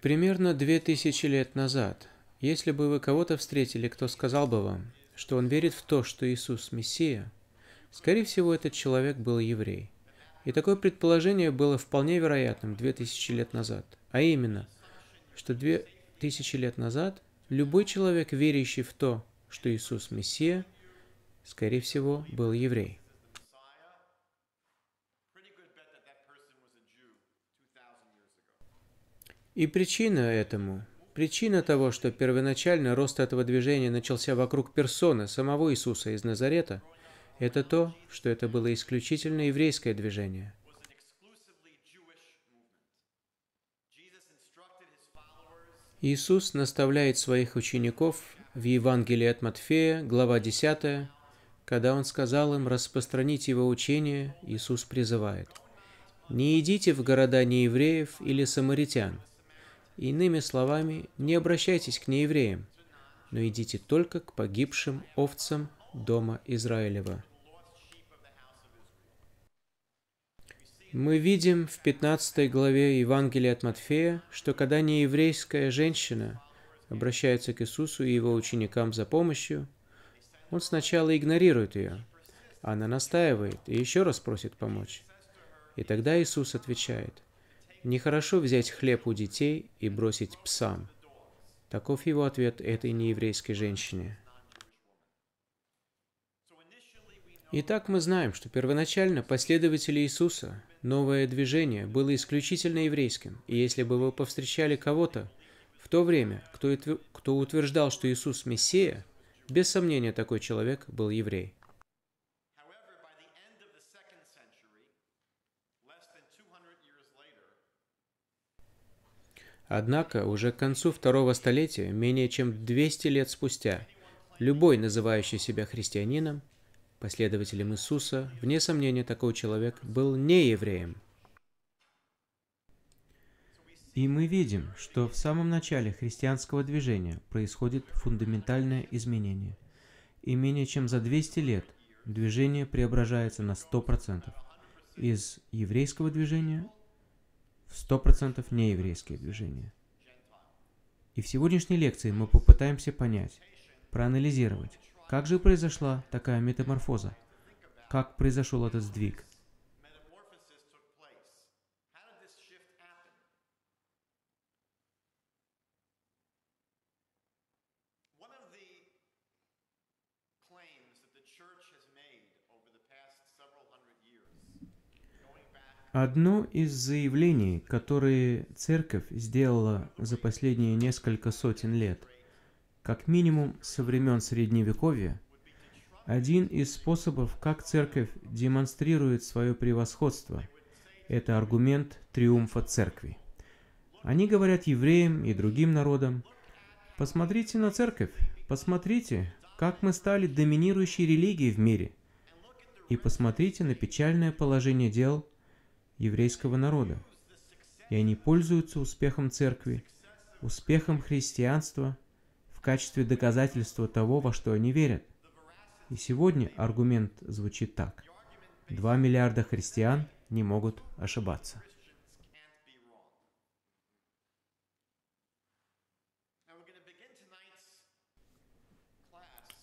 Примерно две тысячи лет назад, если бы вы кого-то встретили, кто сказал бы вам, что он верит в то, что Иисус – Мессия, скорее всего, этот человек был еврей. И такое предположение было вполне вероятным две тысячи лет назад. А именно, что две тысячи лет назад любой человек, верящий в то, что Иисус – Мессия, скорее всего, был еврей. И причина этому, причина того, что первоначально рост этого движения начался вокруг персоны самого Иисуса из Назарета, это то, что это было исключительно еврейское движение. Иисус наставляет своих учеников в Евангелии от Матфея, глава 10, когда Он сказал им распространить Его учение, Иисус призывает «Не идите в города неевреев или самаритян, Иными словами, не обращайтесь к неевреям, но идите только к погибшим овцам дома Израилева. Мы видим в 15 главе Евангелия от Матфея, что когда нееврейская женщина обращается к Иисусу и его ученикам за помощью, он сначала игнорирует ее. Она настаивает и еще раз просит помочь. И тогда Иисус отвечает – Нехорошо взять хлеб у детей и бросить псам. Таков его ответ этой нееврейской женщине. Итак, мы знаем, что первоначально последователи Иисуса, новое движение, было исключительно еврейским, и если бы вы повстречали кого-то в то время, кто утверждал, что Иисус – Мессия, без сомнения такой человек был еврей. Однако уже к концу второго столетия, менее чем 200 лет спустя, любой, называющий себя христианином, последователем Иисуса, вне сомнения такой человек был не евреем. И мы видим, что в самом начале христианского движения происходит фундаментальное изменение. И менее чем за 200 лет движение преображается на 100%. Из еврейского движения 100% нееврейское движение. И в сегодняшней лекции мы попытаемся понять, проанализировать, как же произошла такая метаморфоза, как произошел этот сдвиг, Одно из заявлений, которые церковь сделала за последние несколько сотен лет, как минимум со времен Средневековья, один из способов, как церковь демонстрирует свое превосходство, это аргумент триумфа церкви. Они говорят евреям и другим народам, посмотрите на церковь, посмотрите, как мы стали доминирующей религией в мире, и посмотрите на печальное положение дел – еврейского народа. И они пользуются успехом церкви, успехом христианства в качестве доказательства того, во что они верят. И сегодня аргумент звучит так. два миллиарда христиан не могут ошибаться.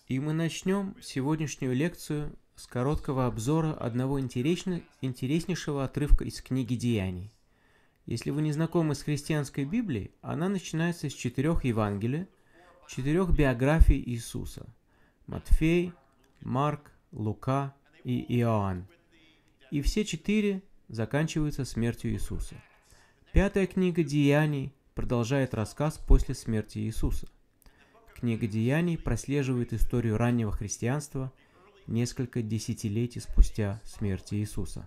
И мы начнем сегодняшнюю лекцию с короткого обзора одного интереснейшего отрывка из книги «Деяний». Если вы не знакомы с христианской Библией, она начинается с четырех Евангелий, четырех биографий Иисуса – Матфей, Марк, Лука и Иоанн. И все четыре заканчиваются смертью Иисуса. Пятая книга «Деяний» продолжает рассказ после смерти Иисуса. Книга «Деяний» прослеживает историю раннего христианства – несколько десятилетий спустя смерти Иисуса.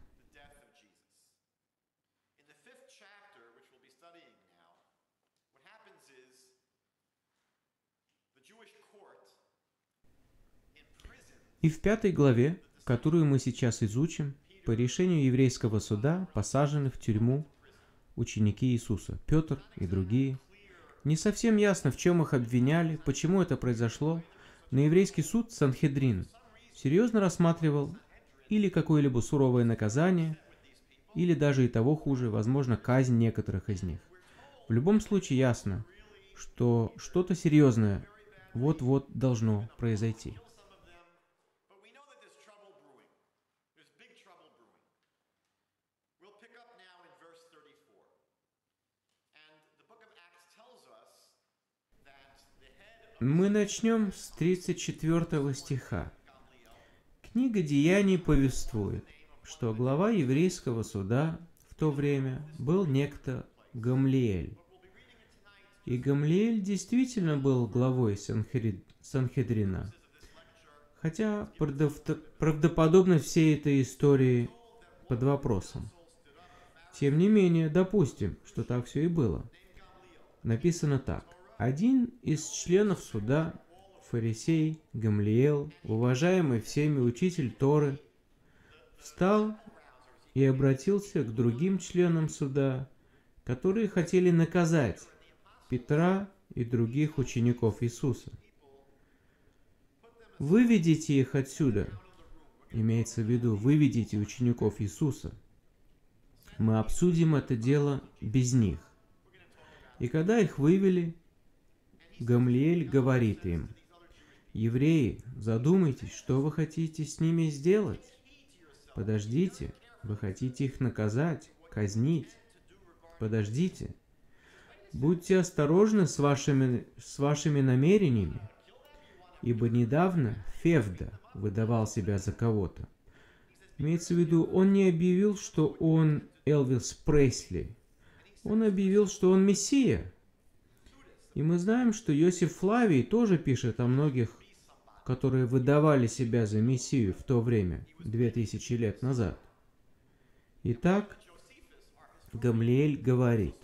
И в пятой главе, которую мы сейчас изучим, по решению еврейского суда посажены в тюрьму ученики Иисуса, Петр и другие. Не совсем ясно, в чем их обвиняли, почему это произошло, но еврейский суд Санхедрин серьезно рассматривал или какое-либо суровое наказание, или даже и того хуже, возможно, казнь некоторых из них. В любом случае ясно, что что-то серьезное вот-вот должно произойти. Мы начнем с 34 стиха. Книга Деяний повествует, что глава еврейского суда в то время был некто Гамлиэль. И Гамлиэль действительно был главой Санхедрина. Хотя правдоподобность всей этой истории под вопросом. Тем не менее, допустим, что так все и было. Написано так. Один из членов суда фарисей Гамлиел, уважаемый всеми учитель Торы, встал и обратился к другим членам суда, которые хотели наказать Петра и других учеников Иисуса. «Выведите их отсюда», имеется в виду «выведите учеников Иисуса». Мы обсудим это дело без них. И когда их вывели, Гамлиэль говорит им – Евреи, задумайтесь, что вы хотите с ними сделать? Подождите, вы хотите их наказать, казнить. Подождите. Будьте осторожны с вашими, с вашими намерениями, ибо недавно Февда выдавал себя за кого-то. Имеется в виду, он не объявил, что он Элвис Пресли. Он объявил, что он Мессия. И мы знаем, что Йосиф Флавий тоже пишет о многих которые выдавали себя за Мессию в то время, 2000 лет назад. Итак, Гамлиэль говорит,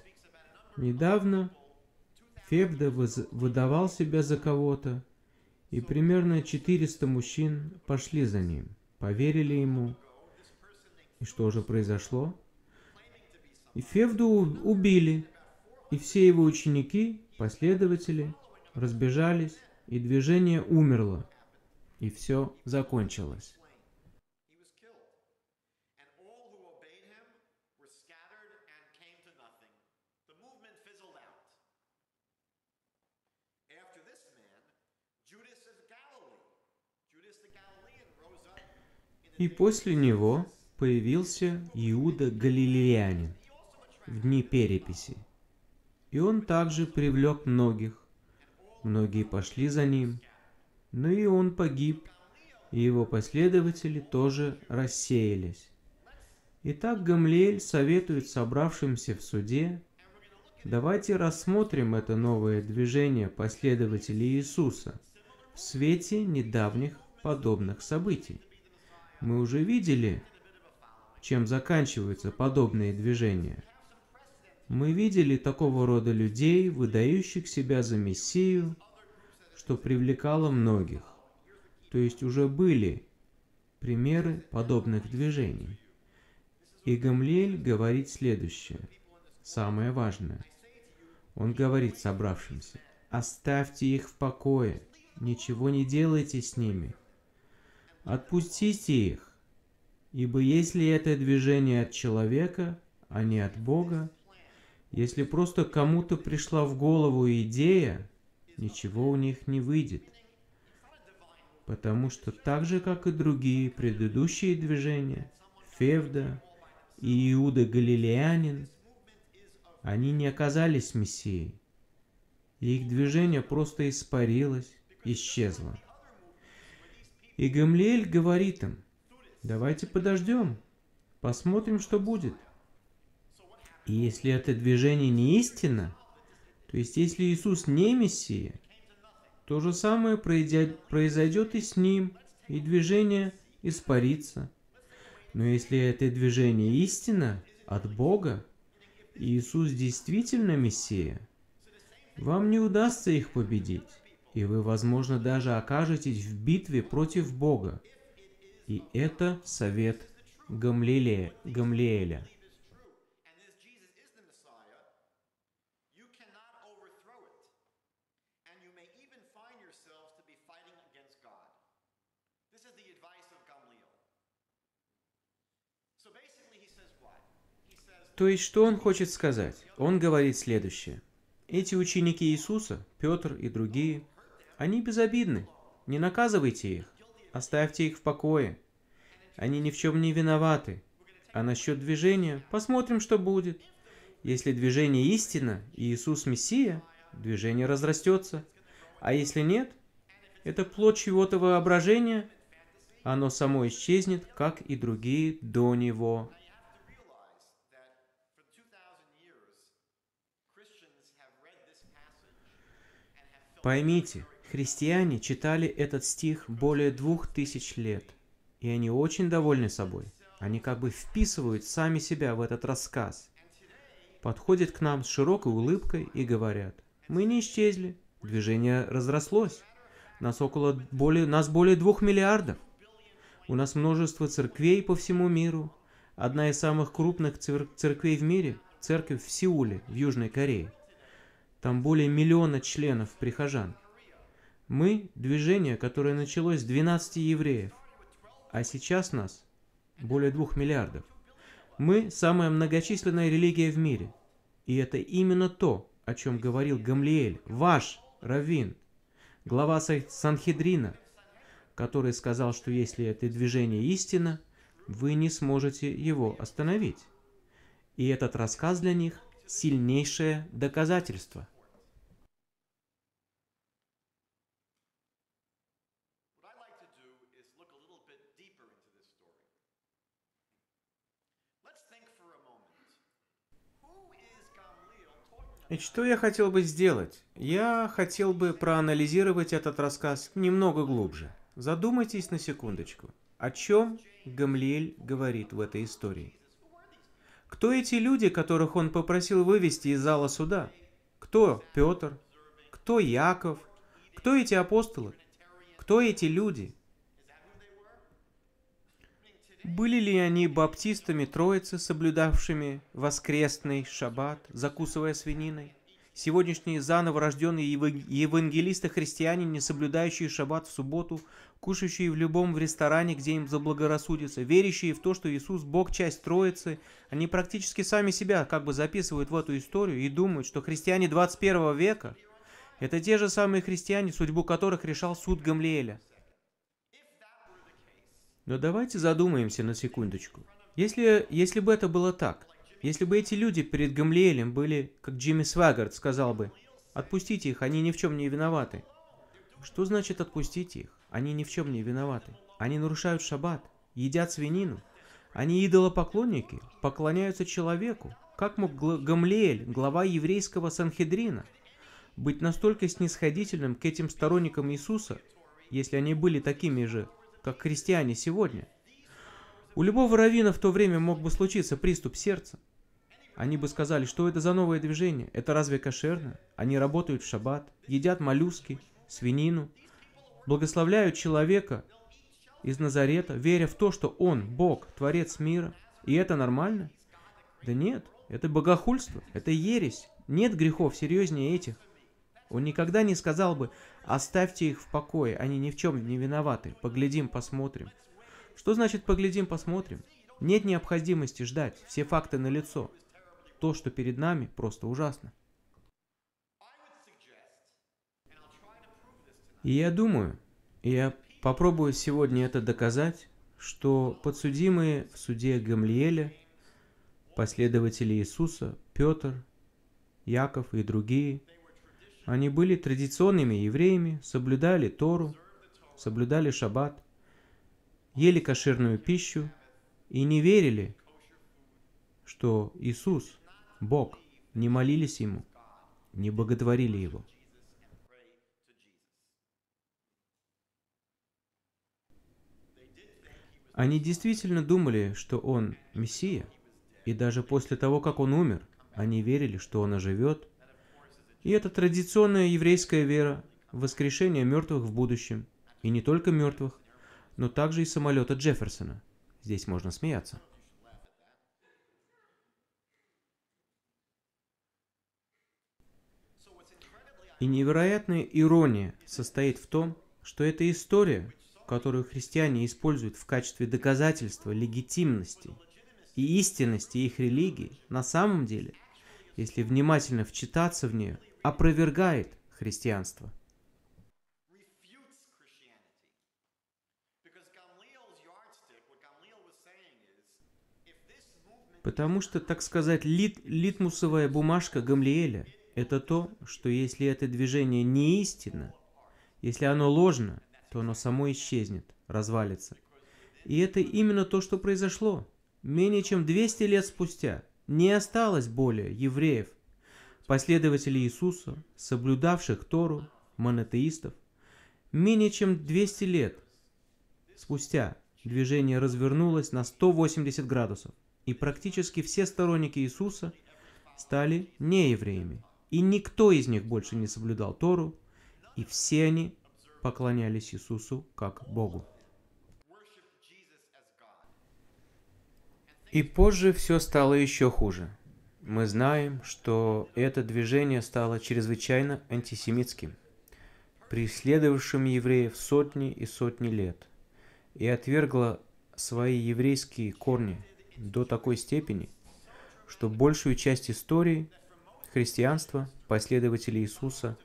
недавно Февда выдавал себя за кого-то, и примерно 400 мужчин пошли за ним, поверили ему. И что же произошло? И Февду убили, и все его ученики, последователи, разбежались, и движение умерло, и все закончилось. И после него появился Иуда Галилеянин в дни переписи, и он также привлек многих, Многие пошли за ним, но и он погиб, и его последователи тоже рассеялись. Итак, Гамлиэль советует собравшимся в суде, давайте рассмотрим это новое движение последователей Иисуса в свете недавних подобных событий. Мы уже видели, чем заканчиваются подобные движения – мы видели такого рода людей, выдающих себя за Мессию, что привлекало многих. То есть уже были примеры подобных движений. И Гамлиэль говорит следующее, самое важное. Он говорит собравшимся, «Оставьте их в покое, ничего не делайте с ними. Отпустите их, ибо если это движение от человека, а не от Бога, если просто кому-то пришла в голову идея, ничего у них не выйдет. Потому что так же, как и другие предыдущие движения, Февда и Иуда Галилеянин, они не оказались Мессией. и Их движение просто испарилось, исчезло. И Гамлиэль говорит им, давайте подождем, посмотрим, что будет. И если это движение не истина, то есть если Иисус не Мессия, то же самое произойдет и с Ним, и движение испарится. Но если это движение истина от Бога, и Иисус действительно Мессия, вам не удастся их победить, и вы, возможно, даже окажетесь в битве против Бога. И это совет Гамлилея, Гамлиэля. То есть что он хочет сказать? Он говорит следующее. Эти ученики Иисуса, Петр и другие, они безобидны. Не наказывайте их. Оставьте их в покое. Они ни в чем не виноваты. А насчет движения посмотрим, что будет. Если движение истина, Иисус Мессия, движение разрастется. А если нет, это плод чего-то воображения, оно само исчезнет, как и другие до него. Поймите, христиане читали этот стих более двух тысяч лет, и они очень довольны собой. Они как бы вписывают сами себя в этот рассказ, подходят к нам с широкой улыбкой и говорят, мы не исчезли, движение разрослось, нас около более, нас более двух миллиардов. У нас множество церквей по всему миру. Одна из самых крупных цер- церквей в мире – церковь в Сеуле, в Южной Корее. Там более миллиона членов прихожан. Мы – движение, которое началось с 12 евреев, а сейчас нас более 2 миллиардов. Мы – самая многочисленная религия в мире. И это именно то, о чем говорил Гамлиэль, ваш раввин, глава Санхедрина, который сказал, что если это движение истина, вы не сможете его остановить. И этот рассказ для них сильнейшее доказательство. И что я хотел бы сделать? Я хотел бы проанализировать этот рассказ немного глубже. Задумайтесь на секундочку, о чем Гамлиэль говорит в этой истории. Кто эти люди, которых он попросил вывести из зала суда? Кто Петр? Кто Яков? Кто эти апостолы? Кто эти люди? Были ли они баптистами Троицы, соблюдавшими воскресный шаббат, закусывая свининой? Сегодняшние заново рожденные евангелисты-христиане, не соблюдающие шаббат в субботу, кушающие в любом ресторане, где им заблагорассудится, верящие в то, что Иисус – Бог, часть Троицы, они практически сами себя как бы записывают в эту историю и думают, что христиане 21 века – это те же самые христиане, судьбу которых решал суд Гамлиэля. Но давайте задумаемся на секундочку. Если, если бы это было так – если бы эти люди перед Гамлиэлем были, как Джимми Свагард сказал бы, «Отпустите их, они ни в чем не виноваты». Что значит «отпустите их»? Они ни в чем не виноваты. Они нарушают шаббат, едят свинину. Они идолопоклонники, поклоняются человеку. Как мог Гамлиэль, глава еврейского Санхедрина, быть настолько снисходительным к этим сторонникам Иисуса, если они были такими же, как христиане сегодня? У любого равина в то время мог бы случиться приступ сердца. Они бы сказали, что это за новое движение? Это разве кошерно? Они работают в шаббат, едят моллюски, свинину, благословляют человека из Назарета, веря в то, что он Бог, Творец мира. И это нормально? Да нет, это богохульство, это ересь. Нет грехов серьезнее этих. Он никогда не сказал бы «оставьте их в покое, они ни в чем не виноваты, поглядим, посмотрим». Что значит «поглядим, посмотрим»? Нет необходимости ждать, все факты налицо. лицо. То, что перед нами, просто ужасно. И я думаю, я попробую сегодня это доказать, что подсудимые в суде Гамлиэля, последователи Иисуса, Петр, Яков и другие, они были традиционными евреями, соблюдали Тору, соблюдали Шаббат, ели кошерную пищу и не верили, что Иисус Бог, не молились Ему, не боготворили Его. Они действительно думали, что Он Мессия, и даже после того, как Он умер, они верили, что Он оживет. И это традиционная еврейская вера в воскрешение мертвых в будущем, и не только мертвых, но также и самолета Джефферсона. Здесь можно смеяться. И невероятная ирония состоит в том, что эта история, которую христиане используют в качестве доказательства легитимности и истинности их религии, на самом деле, если внимательно вчитаться в нее, опровергает христианство. Потому что, так сказать, лит, литмусовая бумажка Гамлиэля это то, что если это движение не истинно, если оно ложно, то оно само исчезнет, развалится. И это именно то, что произошло. Менее чем 200 лет спустя не осталось более евреев, последователей Иисуса, соблюдавших Тору, монотеистов. Менее чем 200 лет спустя движение развернулось на 180 градусов, и практически все сторонники Иисуса стали неевреями. И никто из них больше не соблюдал Тору, и все они поклонялись Иисусу как Богу. И позже все стало еще хуже. Мы знаем, что это движение стало чрезвычайно антисемитским, преследовавшим евреев сотни и сотни лет, и отвергло свои еврейские корни до такой степени, что большую часть истории – Христианство, последователи Иисуса,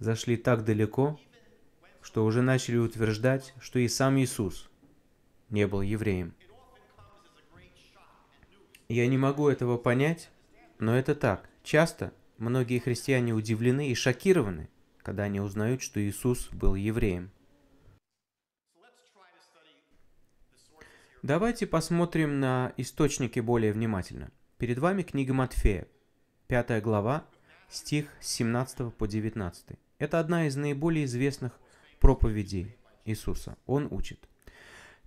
зашли так далеко, что уже начали утверждать, что и сам Иисус не был евреем. Я не могу этого понять, но это так. Часто многие христиане удивлены и шокированы, когда они узнают, что Иисус был евреем. Давайте посмотрим на источники более внимательно. Перед вами книга Матфея, 5 глава, стих с 17 по 19. Это одна из наиболее известных проповедей Иисуса. Он учит.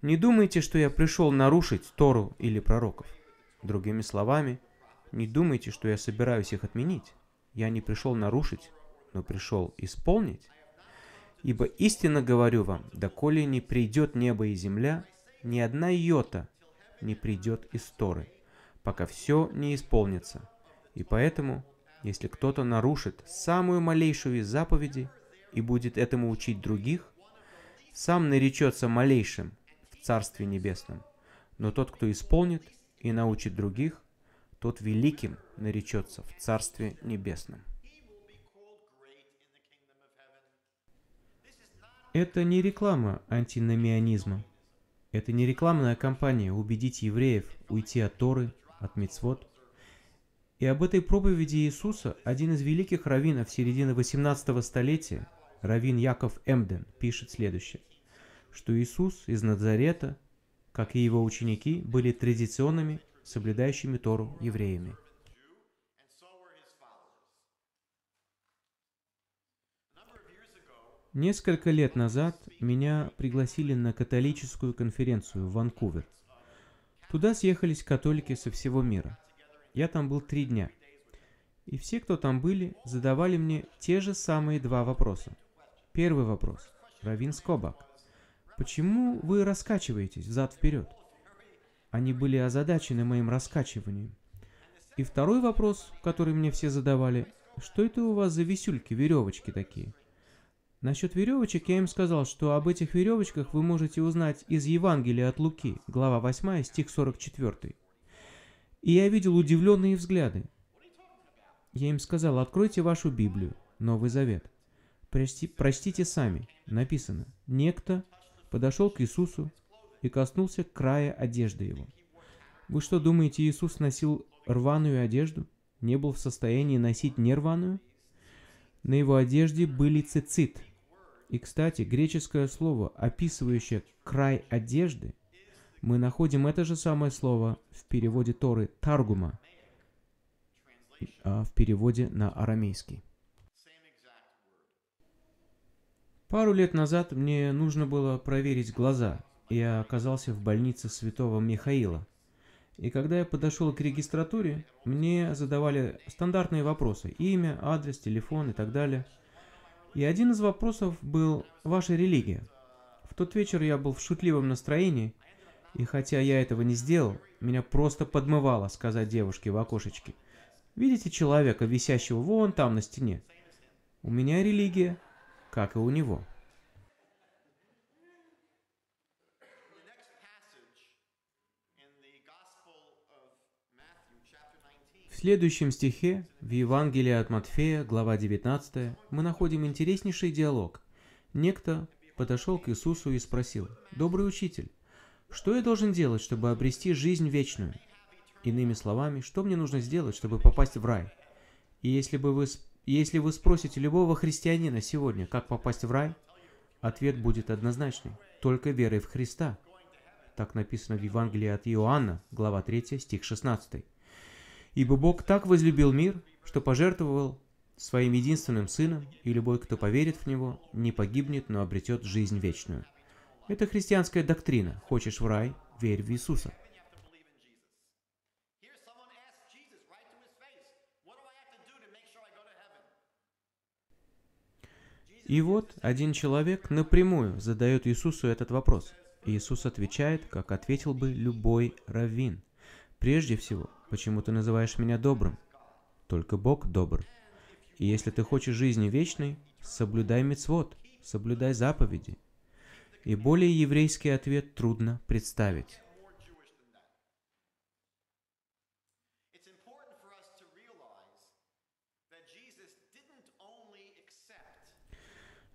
«Не думайте, что я пришел нарушить Тору или пророков. Другими словами, не думайте, что я собираюсь их отменить. Я не пришел нарушить, но пришел исполнить. Ибо истинно говорю вам, доколе не придет небо и земля, ни одна йота не придет из Торы, пока все не исполнится, и поэтому, если кто-то нарушит самую малейшую из заповедей и будет этому учить других, сам наречется малейшим в Царстве Небесном. Но тот, кто исполнит и научит других, тот великим наречется в Царстве Небесном. Это не реклама антиномианизма. Это не рекламная кампания убедить евреев уйти от Торы, от Мицвод и об этой проповеди Иисуса один из великих раввинов середины 18 столетия, раввин Яков Эмден, пишет следующее, что Иисус из Назарета, как и его ученики, были традиционными, соблюдающими Тору евреями. Несколько лет назад меня пригласили на католическую конференцию в Ванкувер. Туда съехались католики со всего мира – я там был три дня. И все, кто там были, задавали мне те же самые два вопроса. Первый вопрос. Равин Скобак. Почему вы раскачиваетесь взад-вперед? Они были озадачены моим раскачиванием. И второй вопрос, который мне все задавали, что это у вас за висюльки, веревочки такие? Насчет веревочек я им сказал, что об этих веревочках вы можете узнать из Евангелия от Луки, глава 8, стих 44 и я видел удивленные взгляды. Я им сказал, откройте вашу Библию, Новый Завет. Прости, простите сами, написано. Некто подошел к Иисусу и коснулся края одежды его. Вы что думаете, Иисус носил рваную одежду? Не был в состоянии носить нерваную? На его одежде были цицит. И, кстати, греческое слово, описывающее край одежды, мы находим это же самое слово в переводе Торы «таргума», а в переводе на арамейский. Пару лет назад мне нужно было проверить глаза. Я оказался в больнице святого Михаила. И когда я подошел к регистратуре, мне задавали стандартные вопросы. Имя, адрес, телефон и так далее. И один из вопросов был «Ваша религия?». В тот вечер я был в шутливом настроении – и хотя я этого не сделал, меня просто подмывало сказать девушке в окошечке. Видите человека, висящего вон там на стене? У меня религия, как и у него. В следующем стихе, в Евангелии от Матфея, глава 19, мы находим интереснейший диалог. Некто подошел к Иисусу и спросил, «Добрый учитель, что я должен делать, чтобы обрести жизнь вечную? Иными словами, что мне нужно сделать, чтобы попасть в рай? И если, бы вы, если вы спросите любого христианина сегодня, как попасть в рай, ответ будет однозначный – только верой в Христа. Так написано в Евангелии от Иоанна, глава 3, стих 16. «Ибо Бог так возлюбил мир, что пожертвовал своим единственным сыном, и любой, кто поверит в него, не погибнет, но обретет жизнь вечную». Это христианская доктрина. Хочешь в рай, верь в Иисуса. И вот один человек напрямую задает Иисусу этот вопрос. Иисус отвечает, как ответил бы любой раввин. Прежде всего, почему ты называешь меня добрым? Только Бог добр. И если ты хочешь жизни вечной, соблюдай мецвод, соблюдай заповеди, и более еврейский ответ трудно представить.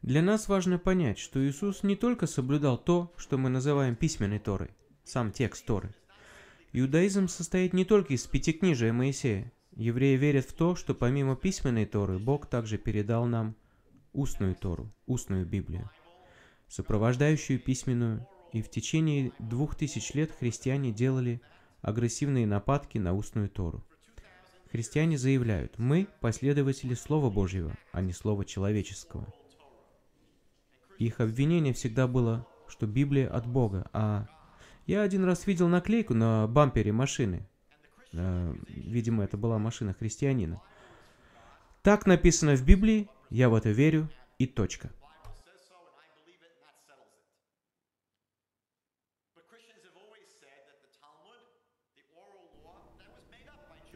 Для нас важно понять, что Иисус не только соблюдал то, что мы называем письменной Торой, сам текст Торы. Иудаизм состоит не только из пятикнижия Моисея. Евреи верят в то, что помимо письменной Торы, Бог также передал нам устную Тору, устную Библию сопровождающую письменную, и в течение двух тысяч лет христиане делали агрессивные нападки на устную Тору. Христиане заявляют, мы последователи Слова Божьего, а не Слова человеческого. Их обвинение всегда было, что Библия от Бога, а я один раз видел наклейку на бампере машины. Э, видимо, это была машина христианина. Так написано в Библии, я в это верю, и точка.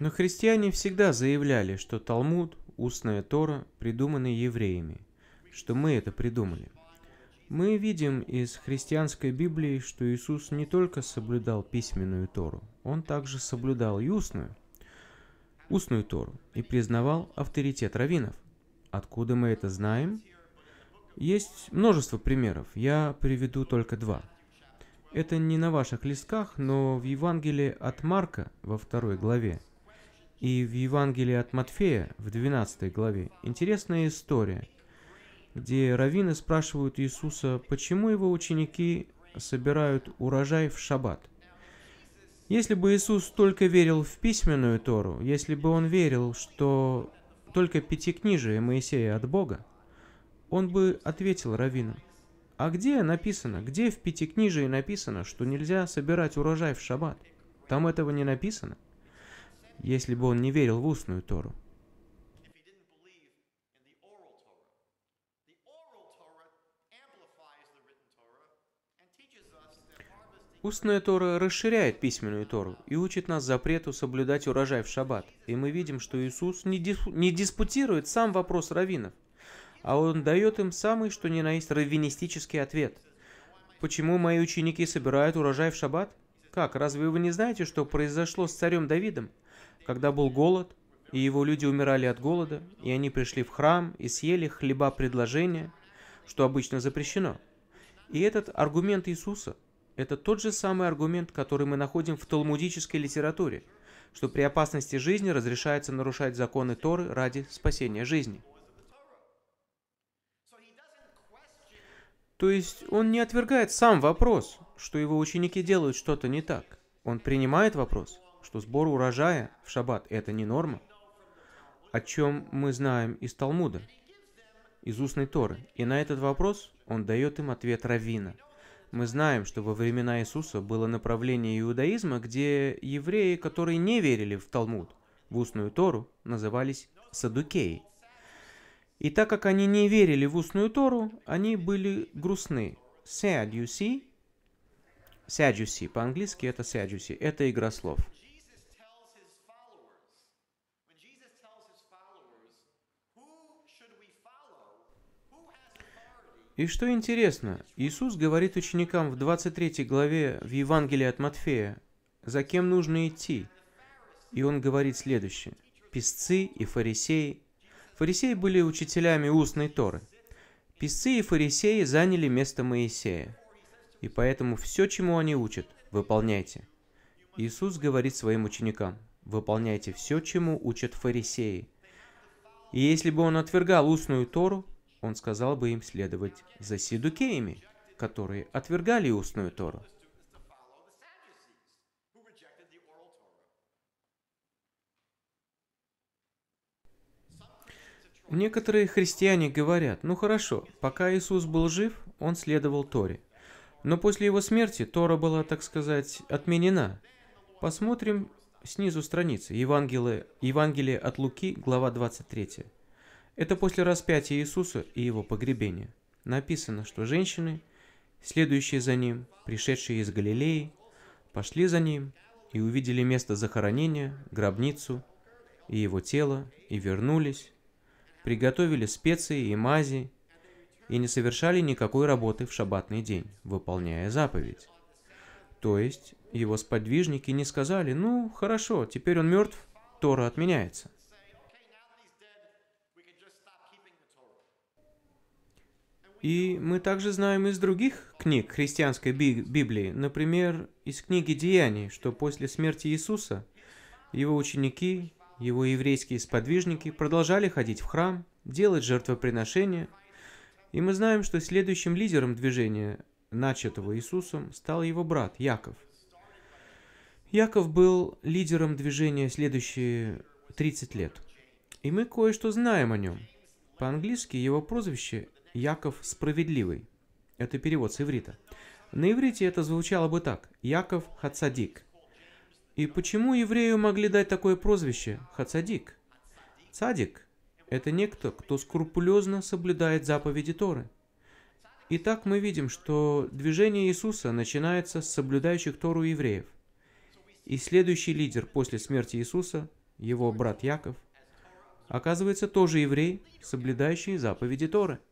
Но христиане всегда заявляли, что Талмуд, устная Тора, придуманы евреями, что мы это придумали. Мы видим из христианской Библии, что Иисус не только соблюдал письменную Тору, он также соблюдал и устную, устную Тору и признавал авторитет раввинов. Откуда мы это знаем? Есть множество примеров, я приведу только два. Это не на ваших листках, но в Евангелии от Марка во второй главе – и в Евангелии от Матфея, в 12 главе, интересная история, где раввины спрашивают Иисуса, почему его ученики собирают урожай в шаббат. Если бы Иисус только верил в письменную Тору, если бы он верил, что только пятикнижие Моисея от Бога, он бы ответил раввинам, а где написано, где в пятикнижии написано, что нельзя собирать урожай в шаббат? Там этого не написано если бы он не верил в устную Тору. Устная Тора расширяет письменную Тору и учит нас запрету соблюдать урожай в шаббат. И мы видим, что Иисус не, дис... не диспутирует сам вопрос раввинов, а Он дает им самый, что ни на есть, раввинистический ответ. Почему мои ученики собирают урожай в шаббат? Как, разве вы не знаете, что произошло с царем Давидом? когда был голод, и его люди умирали от голода, и они пришли в храм и съели хлеба предложения, что обычно запрещено. И этот аргумент Иисуса – это тот же самый аргумент, который мы находим в талмудической литературе, что при опасности жизни разрешается нарушать законы Торы ради спасения жизни. То есть он не отвергает сам вопрос, что его ученики делают что-то не так. Он принимает вопрос – что сбор урожая в шаббат – это не норма, о чем мы знаем из Талмуда, из устной Торы. И на этот вопрос он дает им ответ Равина. Мы знаем, что во времена Иисуса было направление иудаизма, где евреи, которые не верили в Талмуд, в устную Тору, назывались садукеи. И так как они не верили в устную Тору, они были грустны. Sad Sad you see? you see? по-английски это sad you see. это игра слов – И что интересно, Иисус говорит ученикам в 23 главе в Евангелии от Матфея, за кем нужно идти. И он говорит следующее. Песцы и фарисеи. Фарисеи были учителями устной Торы. Песцы и фарисеи заняли место Моисея. И поэтому все, чему они учат, выполняйте. Иисус говорит своим ученикам, выполняйте все, чему учат фарисеи. И если бы он отвергал устную Тору, он сказал бы им следовать за Сидукеями, которые отвергали устную Тору. Некоторые христиане говорят, ну хорошо, пока Иисус был жив, он следовал Торе. Но после его смерти Тора была, так сказать, отменена. Посмотрим снизу страницы. Евангелие, Евангелие от Луки, глава 23. Это после распятия Иисуса и его погребения. Написано, что женщины, следующие за ним, пришедшие из Галилеи, пошли за ним и увидели место захоронения, гробницу и его тело, и вернулись, приготовили специи и мази, и не совершали никакой работы в шабатный день, выполняя заповедь. То есть его сподвижники не сказали, ну хорошо, теперь он мертв, Тора отменяется. И мы также знаем из других книг христианской Библии, например, из книги Деяний, что после смерти Иисуса его ученики, его еврейские сподвижники продолжали ходить в храм, делать жертвоприношения. И мы знаем, что следующим лидером движения, начатого Иисусом, стал его брат Яков. Яков был лидером движения следующие 30 лет. И мы кое-что знаем о нем. По-английски его прозвище Яков справедливый. Это перевод с иврита. На иврите это звучало бы так. Яков Хацадик. И почему еврею могли дать такое прозвище Хацадик? Цадик – это некто, кто скрупулезно соблюдает заповеди Торы. Итак, мы видим, что движение Иисуса начинается с соблюдающих Тору евреев. И следующий лидер после смерти Иисуса, его брат Яков, оказывается тоже еврей, соблюдающий заповеди Торы –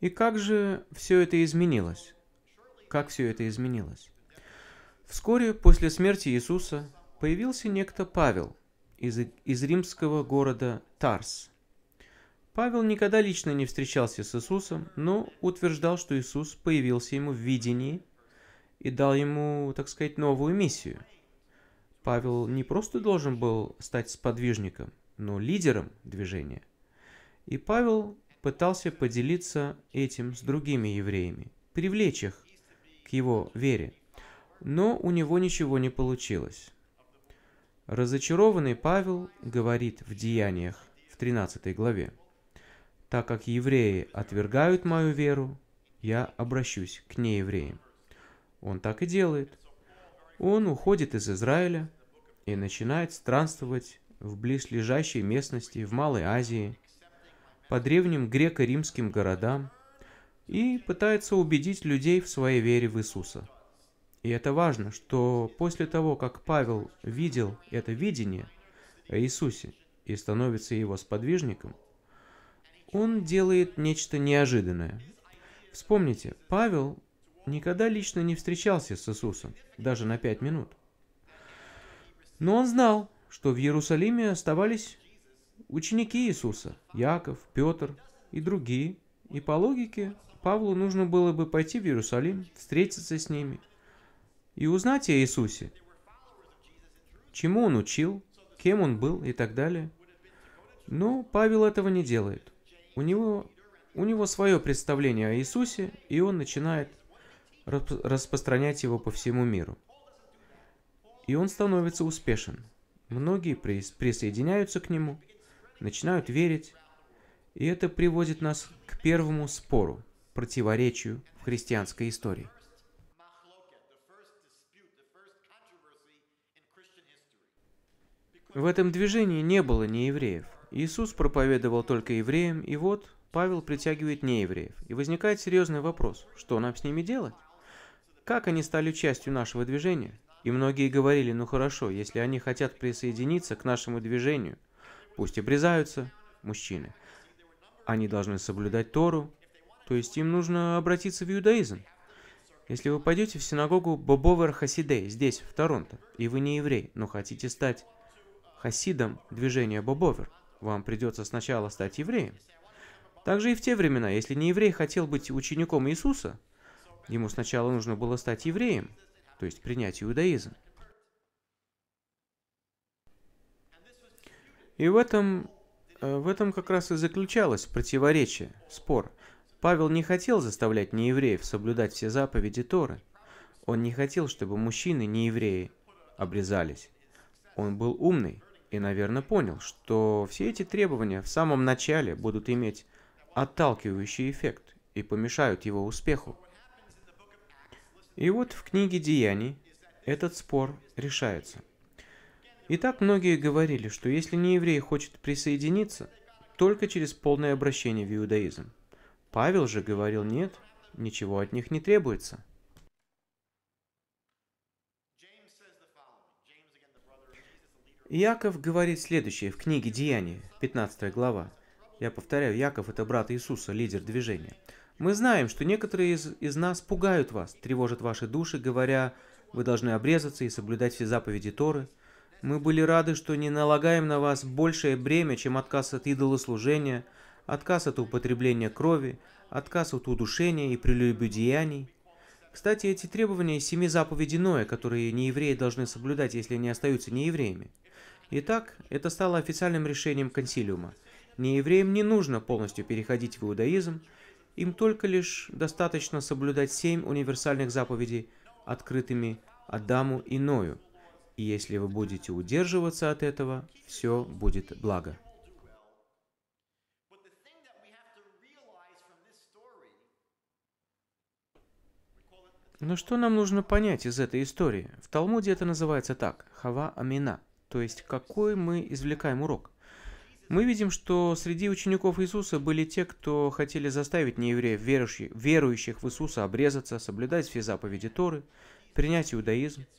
И как же все это изменилось? Как все это изменилось? Вскоре после смерти Иисуса появился некто Павел из, из римского города Тарс. Павел никогда лично не встречался с Иисусом, но утверждал, что Иисус появился ему в видении и дал ему, так сказать, новую миссию. Павел не просто должен был стать сподвижником, но лидером движения. И Павел пытался поделиться этим с другими евреями, привлечь их к его вере, но у него ничего не получилось. Разочарованный Павел говорит в Деяниях в 13 главе, «Так как евреи отвергают мою веру, я обращусь к неевреям». Он так и делает. Он уходит из Израиля и начинает странствовать в близлежащей местности в Малой Азии, по древним греко-римским городам и пытается убедить людей в своей вере в Иисуса. И это важно, что после того, как Павел видел это видение о Иисусе и становится его сподвижником, он делает нечто неожиданное. Вспомните, Павел никогда лично не встречался с Иисусом, даже на пять минут. Но он знал, что в Иерусалиме оставались ученики Иисуса, Яков, Петр и другие, и по логике Павлу нужно было бы пойти в Иерусалим, встретиться с ними и узнать о Иисусе, чему он учил, кем он был и так далее. Но Павел этого не делает. У него, у него свое представление о Иисусе, и он начинает распространять его по всему миру. И он становится успешен. Многие присоединяются к нему – начинают верить, и это приводит нас к первому спору, противоречию в христианской истории. В этом движении не было ни евреев. Иисус проповедовал только евреям, и вот Павел притягивает неевреев. И возникает серьезный вопрос, что нам с ними делать? Как они стали частью нашего движения? И многие говорили, ну хорошо, если они хотят присоединиться к нашему движению – пусть обрезаются мужчины. Они должны соблюдать Тору, то есть им нужно обратиться в иудаизм. Если вы пойдете в синагогу Бобовер Хасидей здесь, в Торонто, и вы не еврей, но хотите стать хасидом движения Бобовер, вам придется сначала стать евреем. Также и в те времена, если не еврей хотел быть учеником Иисуса, ему сначала нужно было стать евреем, то есть принять иудаизм. И в этом, э, в этом как раз и заключалось противоречие, спор. Павел не хотел заставлять неевреев соблюдать все заповеди Торы. Он не хотел, чтобы мужчины неевреи обрезались. Он был умный и, наверное, понял, что все эти требования в самом начале будут иметь отталкивающий эффект и помешают его успеху. И вот в книге «Деяний» этот спор решается – и так многие говорили, что если не еврей хочет присоединиться, только через полное обращение в иудаизм. Павел же говорил нет, ничего от них не требуется. Иаков говорит следующее в книге Деяния, 15 глава. Я повторяю, Яков – это брат Иисуса, лидер движения. «Мы знаем, что некоторые из, из нас пугают вас, тревожат ваши души, говоря, вы должны обрезаться и соблюдать все заповеди Торы – мы были рады, что не налагаем на вас большее бремя, чем отказ от идолослужения, отказ от употребления крови, отказ от удушения и прелюбодеяний. Кстати, эти требования из семи заповедей Ноя, которые неевреи должны соблюдать, если они остаются неевреями. Итак, это стало официальным решением консилиума. Неевреям не нужно полностью переходить в иудаизм, им только лишь достаточно соблюдать семь универсальных заповедей, открытыми Адаму и Ною – и если вы будете удерживаться от этого, все будет благо. Но что нам нужно понять из этой истории? В Талмуде это называется так – хава амина, то есть какой мы извлекаем урок. Мы видим, что среди учеников Иисуса были те, кто хотели заставить неевреев, верующих, верующих в Иисуса, обрезаться, соблюдать все заповеди Торы, принять иудаизм –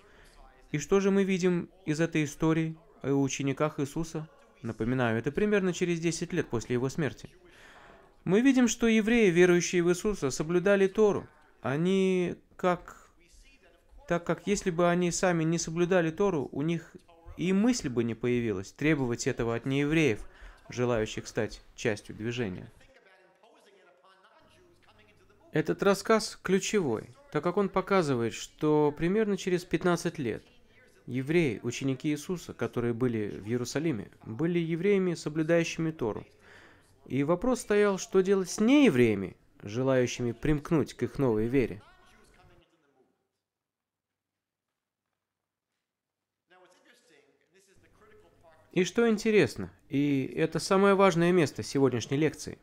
и что же мы видим из этой истории о учениках Иисуса? Напоминаю, это примерно через 10 лет после его смерти. Мы видим, что евреи, верующие в Иисуса, соблюдали Тору. Они как... Так как если бы они сами не соблюдали Тору, у них и мысль бы не появилась требовать этого от неевреев, желающих стать частью движения. Этот рассказ ключевой, так как он показывает, что примерно через 15 лет Евреи, ученики Иисуса, которые были в Иерусалиме, были евреями, соблюдающими Тору. И вопрос стоял, что делать с неевреями, желающими примкнуть к их новой вере. И что интересно, и это самое важное место сегодняшней лекции,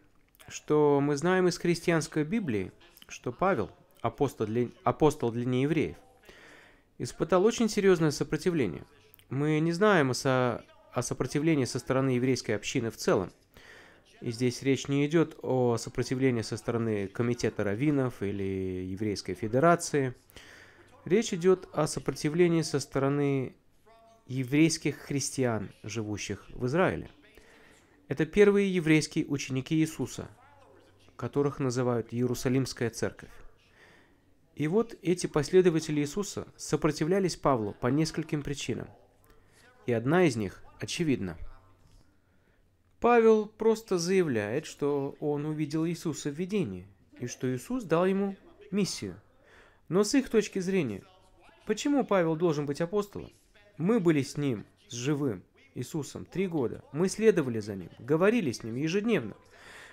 что мы знаем из христианской Библии, что Павел, апостол для, апостол для неевреев, испытал очень серьезное сопротивление. Мы не знаем о, со... о сопротивлении со стороны еврейской общины в целом. И здесь речь не идет о сопротивлении со стороны Комитета раввинов или Еврейской Федерации. Речь идет о сопротивлении со стороны еврейских христиан, живущих в Израиле. Это первые еврейские ученики Иисуса, которых называют Иерусалимская церковь. И вот эти последователи Иисуса сопротивлялись Павлу по нескольким причинам. И одна из них очевидна. Павел просто заявляет, что он увидел Иисуса в видении, и что Иисус дал ему миссию. Но с их точки зрения, почему Павел должен быть апостолом? Мы были с ним, с живым Иисусом, три года. Мы следовали за ним, говорили с ним ежедневно.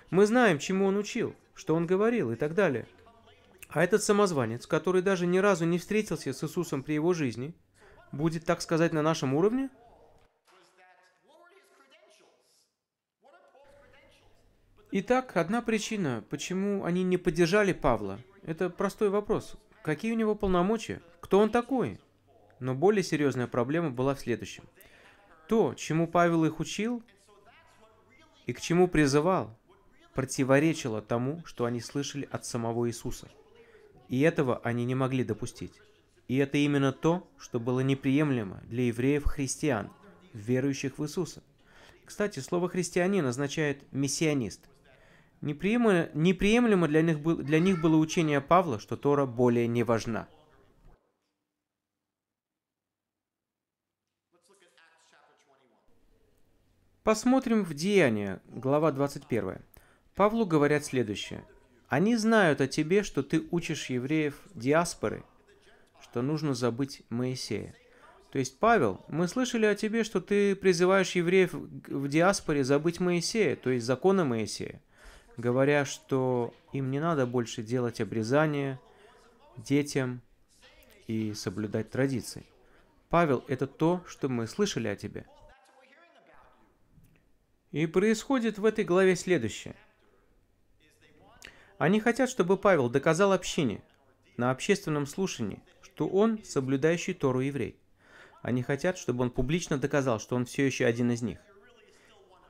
Мы знаем, чему он учил, что он говорил и так далее. А этот самозванец, который даже ни разу не встретился с Иисусом при его жизни, будет, так сказать, на нашем уровне? Итак, одна причина, почему они не поддержали Павла, это простой вопрос. Какие у него полномочия? Кто он такой? Но более серьезная проблема была в следующем. То, чему Павел их учил и к чему призывал, противоречило тому, что они слышали от самого Иисуса – и этого они не могли допустить. И это именно то, что было неприемлемо для евреев-христиан, верующих в Иисуса. Кстати, слово «христианин» означает «миссионист». Неприемлемо, неприемлемо для, них, для них было учение Павла, что Тора более не важна. Посмотрим в Деяния, глава 21. Павлу говорят следующее. Они знают о тебе, что ты учишь евреев диаспоры, что нужно забыть Моисея. То есть, Павел, мы слышали о тебе, что ты призываешь евреев в диаспоре забыть Моисея, то есть законы Моисея, говоря, что им не надо больше делать обрезание детям и соблюдать традиции. Павел, это то, что мы слышали о тебе. И происходит в этой главе следующее. Они хотят, чтобы Павел доказал общине на общественном слушании, что он соблюдающий Тору еврей. Они хотят, чтобы он публично доказал, что он все еще один из них.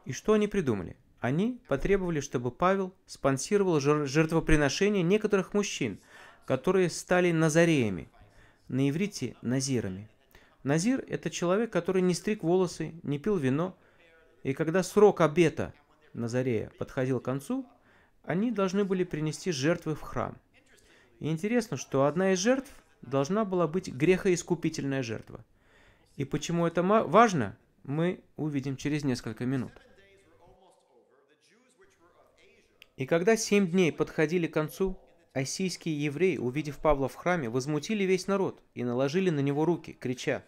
И что они придумали? Они потребовали, чтобы Павел спонсировал жер- жертвоприношение некоторых мужчин, которые стали назареями, на иврите – назирами. Назир – это человек, который не стриг волосы, не пил вино, и когда срок обета Назарея подходил к концу, они должны были принести жертвы в храм. И интересно, что одна из жертв должна была быть грехоискупительная жертва. И почему это важно, мы увидим через несколько минут. И когда семь дней подходили к концу, Ассийские евреи, увидев Павла в храме, возмутили весь народ и наложили на него руки, крича,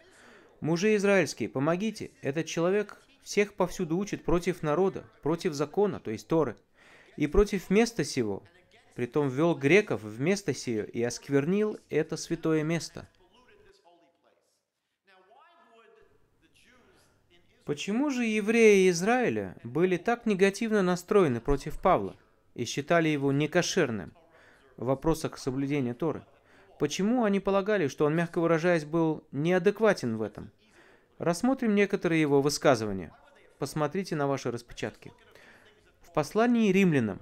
«Мужи израильские, помогите! Этот человек всех повсюду учит против народа, против закона, то есть Торы и против места сего, притом ввел греков вместо сие и осквернил это святое место. Почему же евреи Израиля были так негативно настроены против Павла и считали его некошерным в вопросах соблюдения Торы? Почему они полагали, что он, мягко выражаясь, был неадекватен в этом? Рассмотрим некоторые его высказывания. Посмотрите на ваши распечатки. В послании римлянам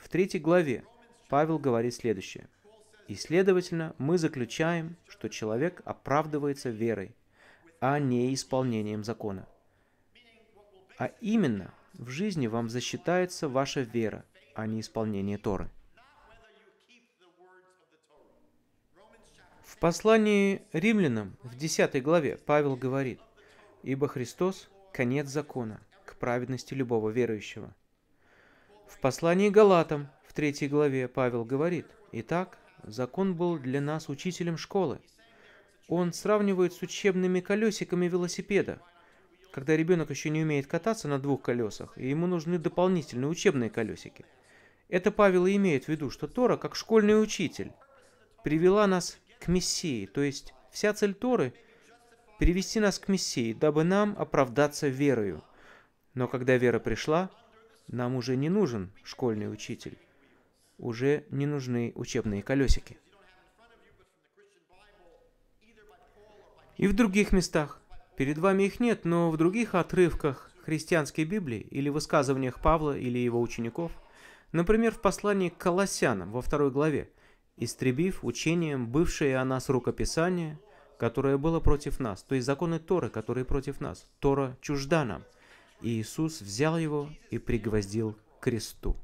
в третьей главе Павел говорит следующее. И, следовательно, мы заключаем, что человек оправдывается верой, а не исполнением закона. А именно, в жизни вам засчитается ваша вера, а не исполнение Торы. В послании римлянам в 10 главе Павел говорит, «Ибо Христос – конец закона, к праведности любого верующего». В послании Галатам, в третьей главе, Павел говорит, «Итак, закон был для нас учителем школы. Он сравнивает с учебными колесиками велосипеда, когда ребенок еще не умеет кататься на двух колесах, и ему нужны дополнительные учебные колесики. Это Павел и имеет в виду, что Тора, как школьный учитель, привела нас к Мессии, то есть вся цель Торы – привести нас к Мессии, дабы нам оправдаться верою. Но когда вера пришла, нам уже не нужен школьный учитель. Уже не нужны учебные колесики. И в других местах. Перед вами их нет, но в других отрывках христианской Библии или высказываниях Павла или его учеников, например, в послании к Колоссянам во второй главе, истребив учением бывшее о нас рукописание, которое было против нас, то есть законы Торы, которые против нас. Тора чужда нам – и Иисус взял его и пригвоздил к кресту.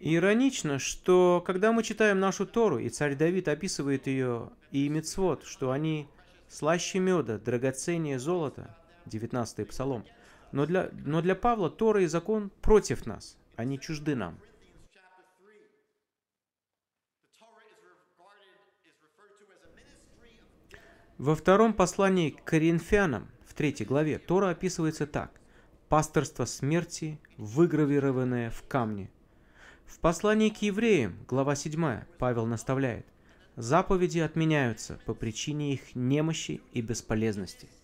Иронично, что когда мы читаем нашу Тору, и царь Давид описывает ее и Мицвод, что они слаще меда, драгоценнее золота, 19 псалом, но для, но для Павла Тора и закон против нас, они а чужды нам. Во втором послании к Коринфянам – третьей главе Тора описывается так пасторство смерти, выгравированное в камне. В послании к евреям, глава 7, Павел наставляет, заповеди отменяются по причине их немощи и бесполезности –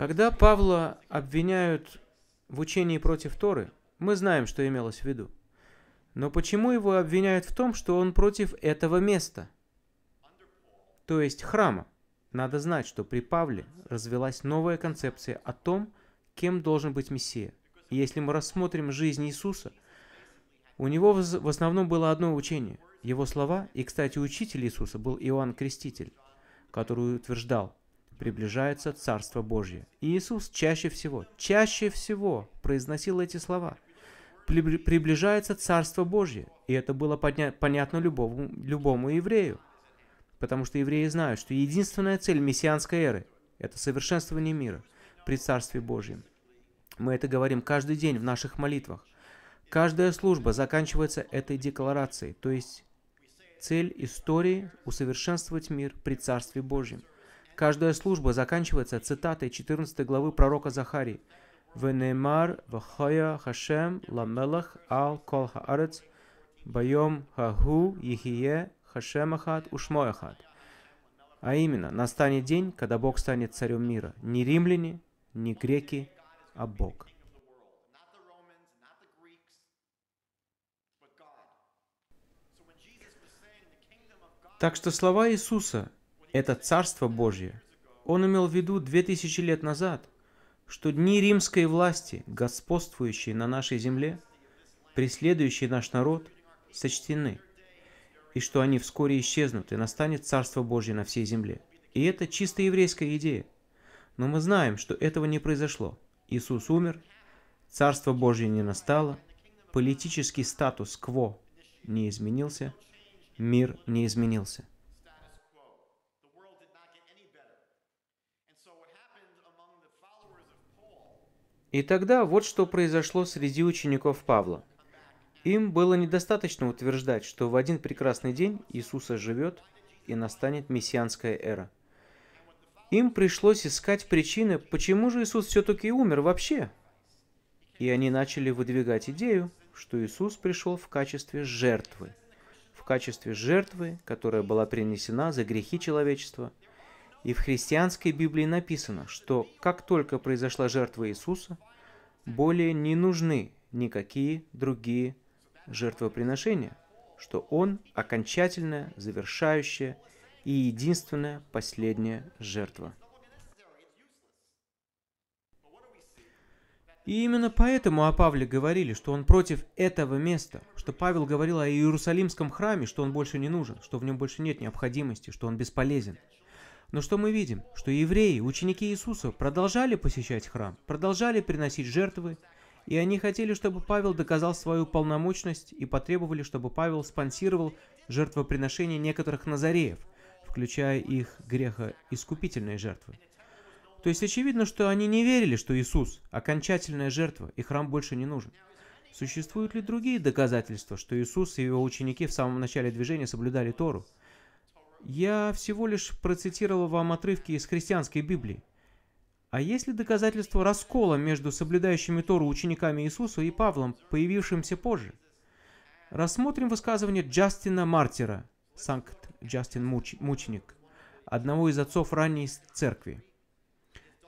Когда Павла обвиняют в учении против Торы, мы знаем, что имелось в виду. Но почему его обвиняют в том, что он против этого места, то есть храма? Надо знать, что при Павле развелась новая концепция о том, кем должен быть Мессия. И если мы рассмотрим жизнь Иисуса, у него в основном было одно учение. Его слова, и, кстати, учитель Иисуса был Иоанн Креститель, который утверждал, приближается Царство Божье. И Иисус чаще всего, чаще всего произносил эти слова. Приближается Царство Божье. И это было подня- понятно любому, любому еврею. Потому что евреи знают, что единственная цель мессианской эры – это совершенствование мира при Царстве Божьем. Мы это говорим каждый день в наших молитвах. Каждая служба заканчивается этой декларацией, то есть цель истории – усовершенствовать мир при Царстве Божьем. Каждая служба заканчивается цитатой 14 главы пророка Захарии. «Венемар вахая хашем ламелах ал кол хаарец байом хагу ехие хашемахат ушмояхат». А именно, настанет день, когда Бог станет царем мира. Не римляне, не греки, а Бог. Так что слова Иисуса это Царство Божье. Он имел в виду 2000 лет назад, что дни римской власти, господствующие на нашей земле, преследующие наш народ, сочтены, и что они вскоре исчезнут, и настанет Царство Божье на всей земле. И это чисто еврейская идея. Но мы знаем, что этого не произошло. Иисус умер, Царство Божье не настало, политический статус-кво не изменился, мир не изменился. И тогда вот что произошло среди учеников Павла. Им было недостаточно утверждать, что в один прекрасный день Иисус оживет и настанет мессианская эра. Им пришлось искать причины, почему же Иисус все-таки умер вообще. И они начали выдвигать идею, что Иисус пришел в качестве жертвы. В качестве жертвы, которая была принесена за грехи человечества – и в христианской Библии написано, что как только произошла жертва Иисуса, более не нужны никакие другие жертвоприношения, что Он окончательная, завершающая и единственная последняя жертва. И именно поэтому о Павле говорили, что он против этого места, что Павел говорил о Иерусалимском храме, что он больше не нужен, что в нем больше нет необходимости, что он бесполезен – но что мы видим? Что евреи, ученики Иисуса, продолжали посещать храм, продолжали приносить жертвы, и они хотели, чтобы Павел доказал свою полномочность и потребовали, чтобы Павел спонсировал жертвоприношение некоторых назареев, включая их грехоискупительные жертвы. То есть очевидно, что они не верили, что Иисус – окончательная жертва, и храм больше не нужен. Существуют ли другие доказательства, что Иисус и его ученики в самом начале движения соблюдали Тору – я всего лишь процитировал вам отрывки из христианской Библии. А есть ли доказательства раскола между соблюдающими Тору учениками Иисуса и Павлом, появившимся позже? Рассмотрим высказывание Джастина Мартира, Санкт Джастин Муч, Мученик, одного из отцов ранней церкви.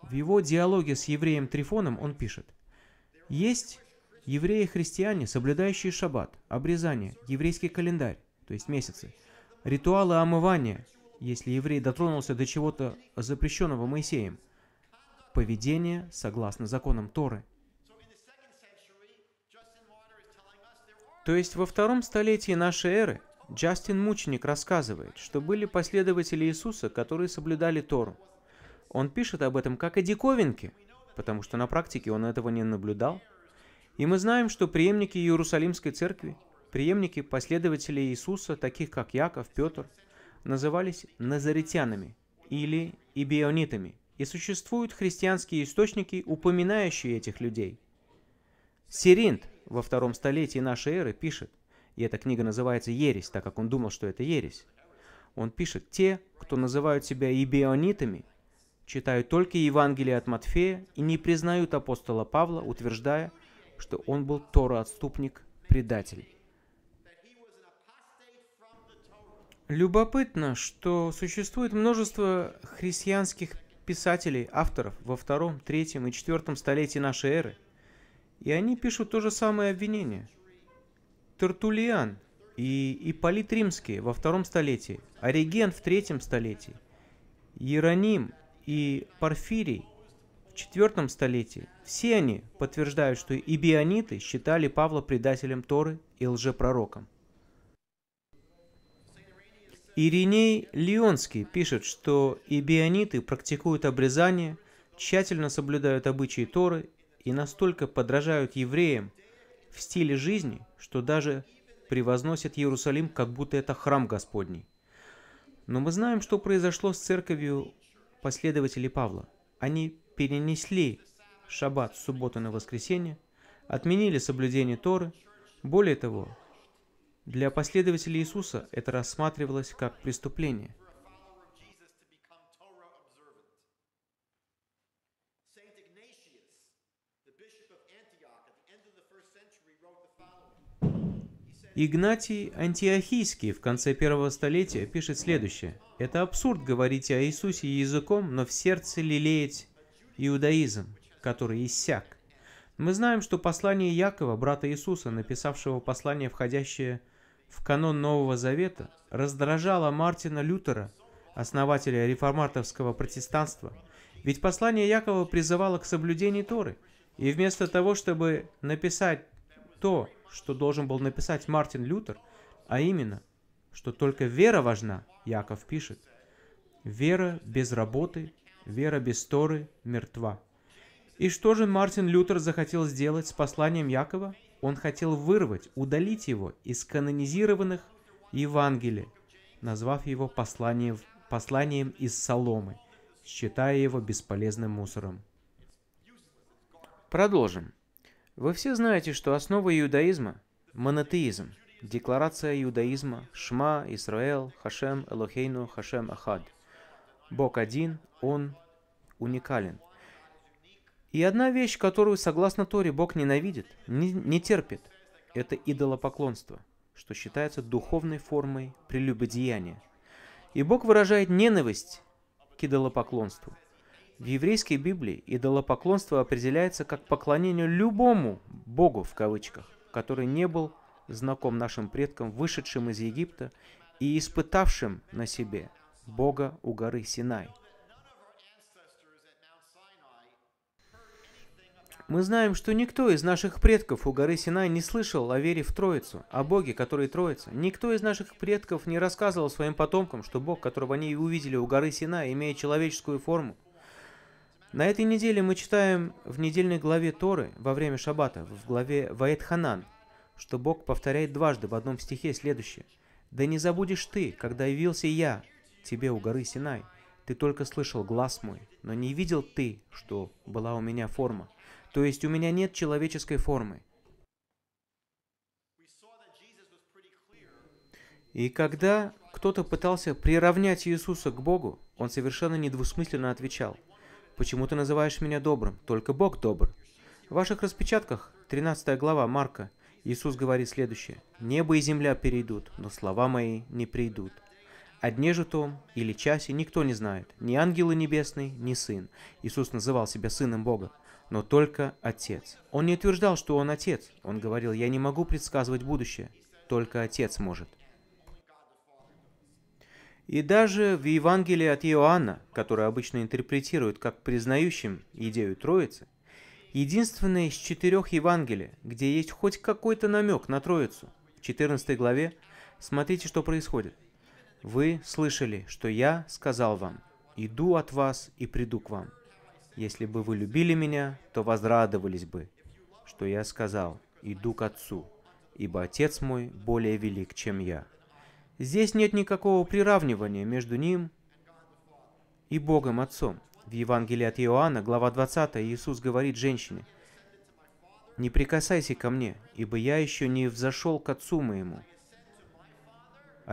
В его диалоге с евреем Трифоном он пишет, «Есть евреи-христиане, соблюдающие шаббат, обрезание, еврейский календарь, то есть месяцы, ритуалы омывания, если еврей дотронулся до чего-то запрещенного Моисеем, поведение согласно законам Торы. То есть во втором столетии нашей эры Джастин Мученик рассказывает, что были последователи Иисуса, которые соблюдали Тору. Он пишет об этом как о диковинке, потому что на практике он этого не наблюдал. И мы знаем, что преемники Иерусалимской церкви Приемники последователей Иисуса, таких как Яков, Петр, назывались назаретянами или ибионитами, и существуют христианские источники, упоминающие этих людей. Сиринт во втором столетии нашей эры пишет, и эта книга называется «Ересь», так как он думал, что это ересь. Он пишет, те, кто называют себя ибионитами, читают только Евангелие от Матфея и не признают апостола Павла, утверждая, что он был Тора отступник, предатель. Любопытно, что существует множество христианских писателей, авторов во втором, третьем и четвертом столетии нашей эры, и они пишут то же самое обвинение. Тертулиан и Ипполит Римский во втором столетии, Ориген в третьем столетии, Иероним и Порфирий в четвертом столетии. Все они подтверждают, что и считали Павла предателем Торы и лжепророком. Ириней Леонский пишет, что ибиониты практикуют обрезание, тщательно соблюдают обычаи Торы и настолько подражают евреям в стиле жизни, что даже превозносят Иерусалим, как будто это храм Господний. Но мы знаем, что произошло с церковью последователей Павла. Они перенесли шаббат с субботы на воскресенье, отменили соблюдение Торы. Более того, для последователей Иисуса это рассматривалось как преступление. Игнатий Антиохийский в конце первого столетия пишет следующее. «Это абсурд говорить о Иисусе языком, но в сердце лелеять иудаизм, который иссяк. Мы знаем, что послание Якова, брата Иисуса, написавшего послание, входящее в в канон Нового Завета раздражало Мартина Лютера, основателя реформаторского протестанства, ведь послание Якова призывало к соблюдению Торы, и вместо того, чтобы написать то, что должен был написать Мартин Лютер, а именно, что только вера важна, Яков пишет, вера без работы, вера без Торы мертва. И что же Мартин Лютер захотел сделать с посланием Якова? Он хотел вырвать, удалить его из канонизированных Евангелий, назвав его посланием, посланием из соломы, считая его бесполезным мусором. Продолжим. Вы все знаете, что основа иудаизма – монотеизм, декларация иудаизма «Шма, Исраэл, Хашем, Элохейну, Хашем, Ахад». Бог один, Он уникален – и одна вещь, которую, согласно Торе, Бог ненавидит, не, не терпит, это идолопоклонство, что считается духовной формой прелюбодеяния. И Бог выражает ненависть к идолопоклонству. В еврейской Библии идолопоклонство определяется как поклонение любому «богу» в кавычках, который не был знаком нашим предкам, вышедшим из Египта и испытавшим на себе Бога у горы Синай – Мы знаем, что никто из наших предков у горы Синай не слышал о вере в Троицу, о Боге, который Троица. Никто из наших предков не рассказывал своим потомкам, что Бог, которого они увидели у горы Синай, имеет человеческую форму. На этой неделе мы читаем в недельной главе Торы во время Шаббата, в главе Ваэт что Бог повторяет дважды в одном стихе следующее. «Да не забудешь ты, когда явился я тебе у горы Синай, ты только слышал глаз мой, но не видел ты, что была у меня форма». То есть у меня нет человеческой формы. И когда кто-то пытался приравнять Иисуса к Богу, он совершенно недвусмысленно отвечал, «Почему ты называешь меня добрым? Только Бог добр». В ваших распечатках, 13 глава Марка, Иисус говорит следующее, «Небо и земля перейдут, но слова мои не придут» о дне же том или часе никто не знает, ни ангелы небесные, ни сын. Иисус называл себя сыном Бога, но только отец. Он не утверждал, что он отец. Он говорил, я не могу предсказывать будущее, только отец может. И даже в Евангелии от Иоанна, которое обычно интерпретируют как признающим идею Троицы, единственное из четырех Евангелий, где есть хоть какой-то намек на Троицу, в 14 главе, смотрите, что происходит. Вы слышали, что я сказал вам, иду от вас и приду к вам. Если бы вы любили меня, то возрадовались бы, что я сказал, иду к Отцу, ибо Отец мой более велик, чем я. Здесь нет никакого приравнивания между ним и Богом Отцом. В Евангелии от Иоанна, глава 20, Иисус говорит женщине, «Не прикасайся ко мне, ибо я еще не взошел к Отцу моему,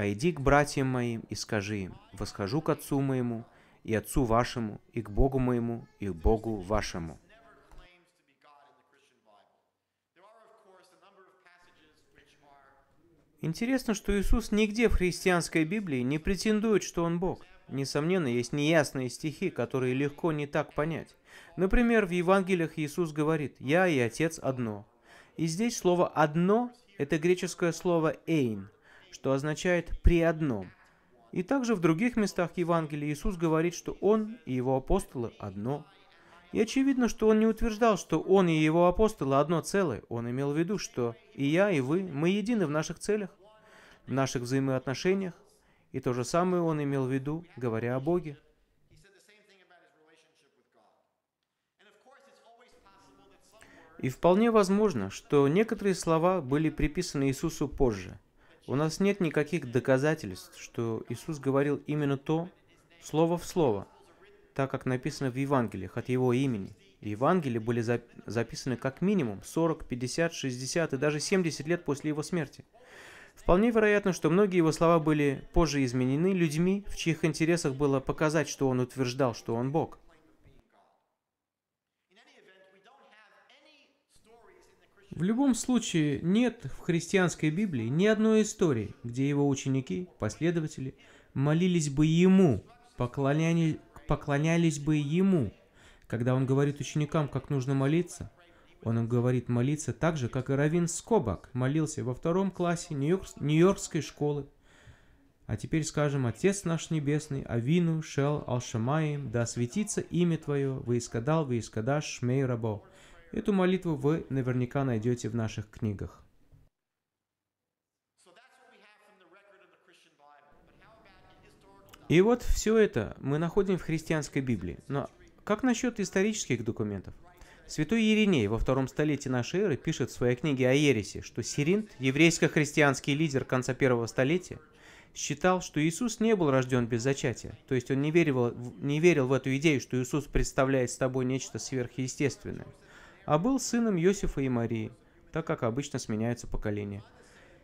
а иди к братьям моим и скажи им, восхожу к Отцу моему, и Отцу вашему, и к Богу моему, и к Богу вашему. Интересно, что Иисус нигде в христианской Библии не претендует, что Он Бог. Несомненно, есть неясные стихи, которые легко не так понять. Например, в Евангелиях Иисус говорит «Я и Отец одно». И здесь слово «одно» — это греческое слово «эйн», что означает «при одном». И также в других местах Евангелия Иисус говорит, что Он и Его апостолы одно. И очевидно, что Он не утверждал, что Он и Его апостолы одно целое. Он имел в виду, что и я, и вы, мы едины в наших целях, в наших взаимоотношениях. И то же самое Он имел в виду, говоря о Боге. И вполне возможно, что некоторые слова были приписаны Иисусу позже – у нас нет никаких доказательств, что Иисус говорил именно то, слово в слово, так как написано в Евангелиях от Его имени. Евангелия были записаны как минимум 40, 50, 60 и даже 70 лет после его смерти. Вполне вероятно, что многие его слова были позже изменены людьми, в чьих интересах было показать, что он утверждал, что он Бог – В любом случае, нет в христианской Библии ни одной истории, где его ученики, последователи, молились бы ему, поклонялись, поклонялись бы ему. Когда он говорит ученикам, как нужно молиться, он им говорит молиться так же, как и Равин Скобак молился во втором классе Нью-Йоркской школы. А теперь скажем, Отец наш Небесный, Авину, Шел, Алшамаим, да осветится имя Твое, выискадал, выискадаш, шмей рабо. Эту молитву вы наверняка найдете в наших книгах. И вот все это мы находим в христианской Библии. Но как насчет исторических документов? Святой Ириней во втором столетии нашей эры пишет в своей книге о ересе, что Сиринт, еврейско-христианский лидер конца первого столетия, считал, что Иисус не был рожден без зачатия, то есть он не верил, не верил в эту идею, что Иисус представляет собой нечто сверхъестественное – а был сыном Иосифа и Марии, так как обычно сменяются поколения.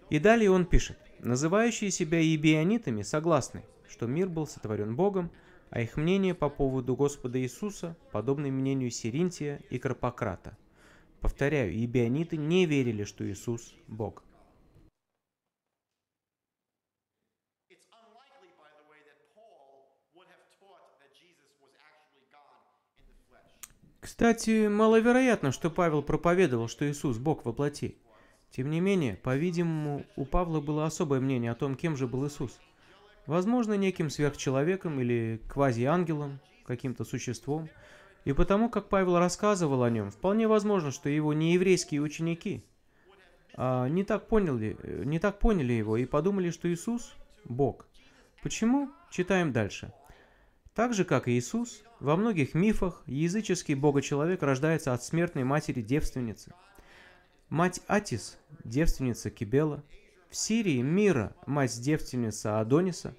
И далее он пишет, называющие себя ебионитами согласны, что мир был сотворен Богом, а их мнение по поводу Господа Иисуса подобно мнению Сиринтия и Карпократа. Повторяю, ебиониты не верили, что Иисус – Бог – Кстати, маловероятно, что Павел проповедовал, что Иисус – Бог во плоти. Тем не менее, по-видимому, у Павла было особое мнение о том, кем же был Иисус. Возможно, неким сверхчеловеком или квазиангелом, каким-то существом. И потому, как Павел рассказывал о нем, вполне возможно, что его нееврейские ученики а, не, так поняли, не так поняли его и подумали, что Иисус – Бог. Почему? Читаем дальше. Так же, как и Иисус, во многих мифах языческий богочеловек рождается от смертной матери-девственницы. Мать Атис, девственница Кибела, в Сирии Мира, мать-девственница Адониса,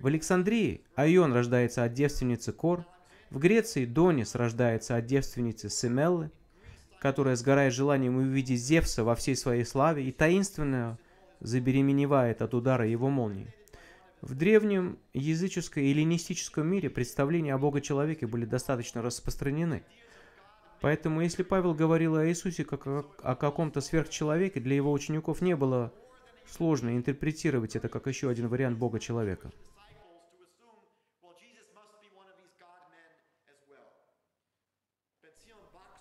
в Александрии Айон рождается от девственницы Кор, в Греции Донис рождается от девственницы Семеллы, которая сгорает желанием увидеть Зевса во всей своей славе и таинственно забеременевает от удара его молнии. В древнем языческом и эллинистическом мире представления о Бога-человеке были достаточно распространены. Поэтому, если Павел говорил о Иисусе как о каком-то сверхчеловеке, для его учеников не было сложно интерпретировать это как еще один вариант Бога-человека.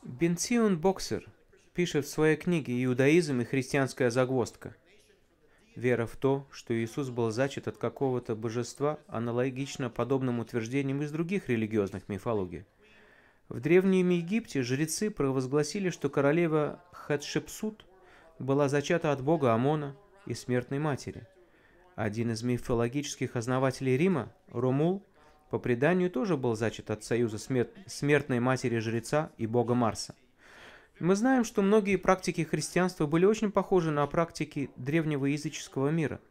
Бенсион Боксер пишет в своей книге «Иудаизм и христианская загвоздка» Вера в то, что Иисус был зачат от какого-то божества, аналогично подобным утверждениям из других религиозных мифологий. В Древнем Египте жрецы провозгласили, что королева Хатшепсут была зачата от бога Амона и смертной матери. Один из мифологических основателей Рима, Ромул, по преданию тоже был зачат от союза смер... смертной матери жреца и бога Марса. Мы знаем, что многие практики христианства были очень похожи на практики древнего языческого мира.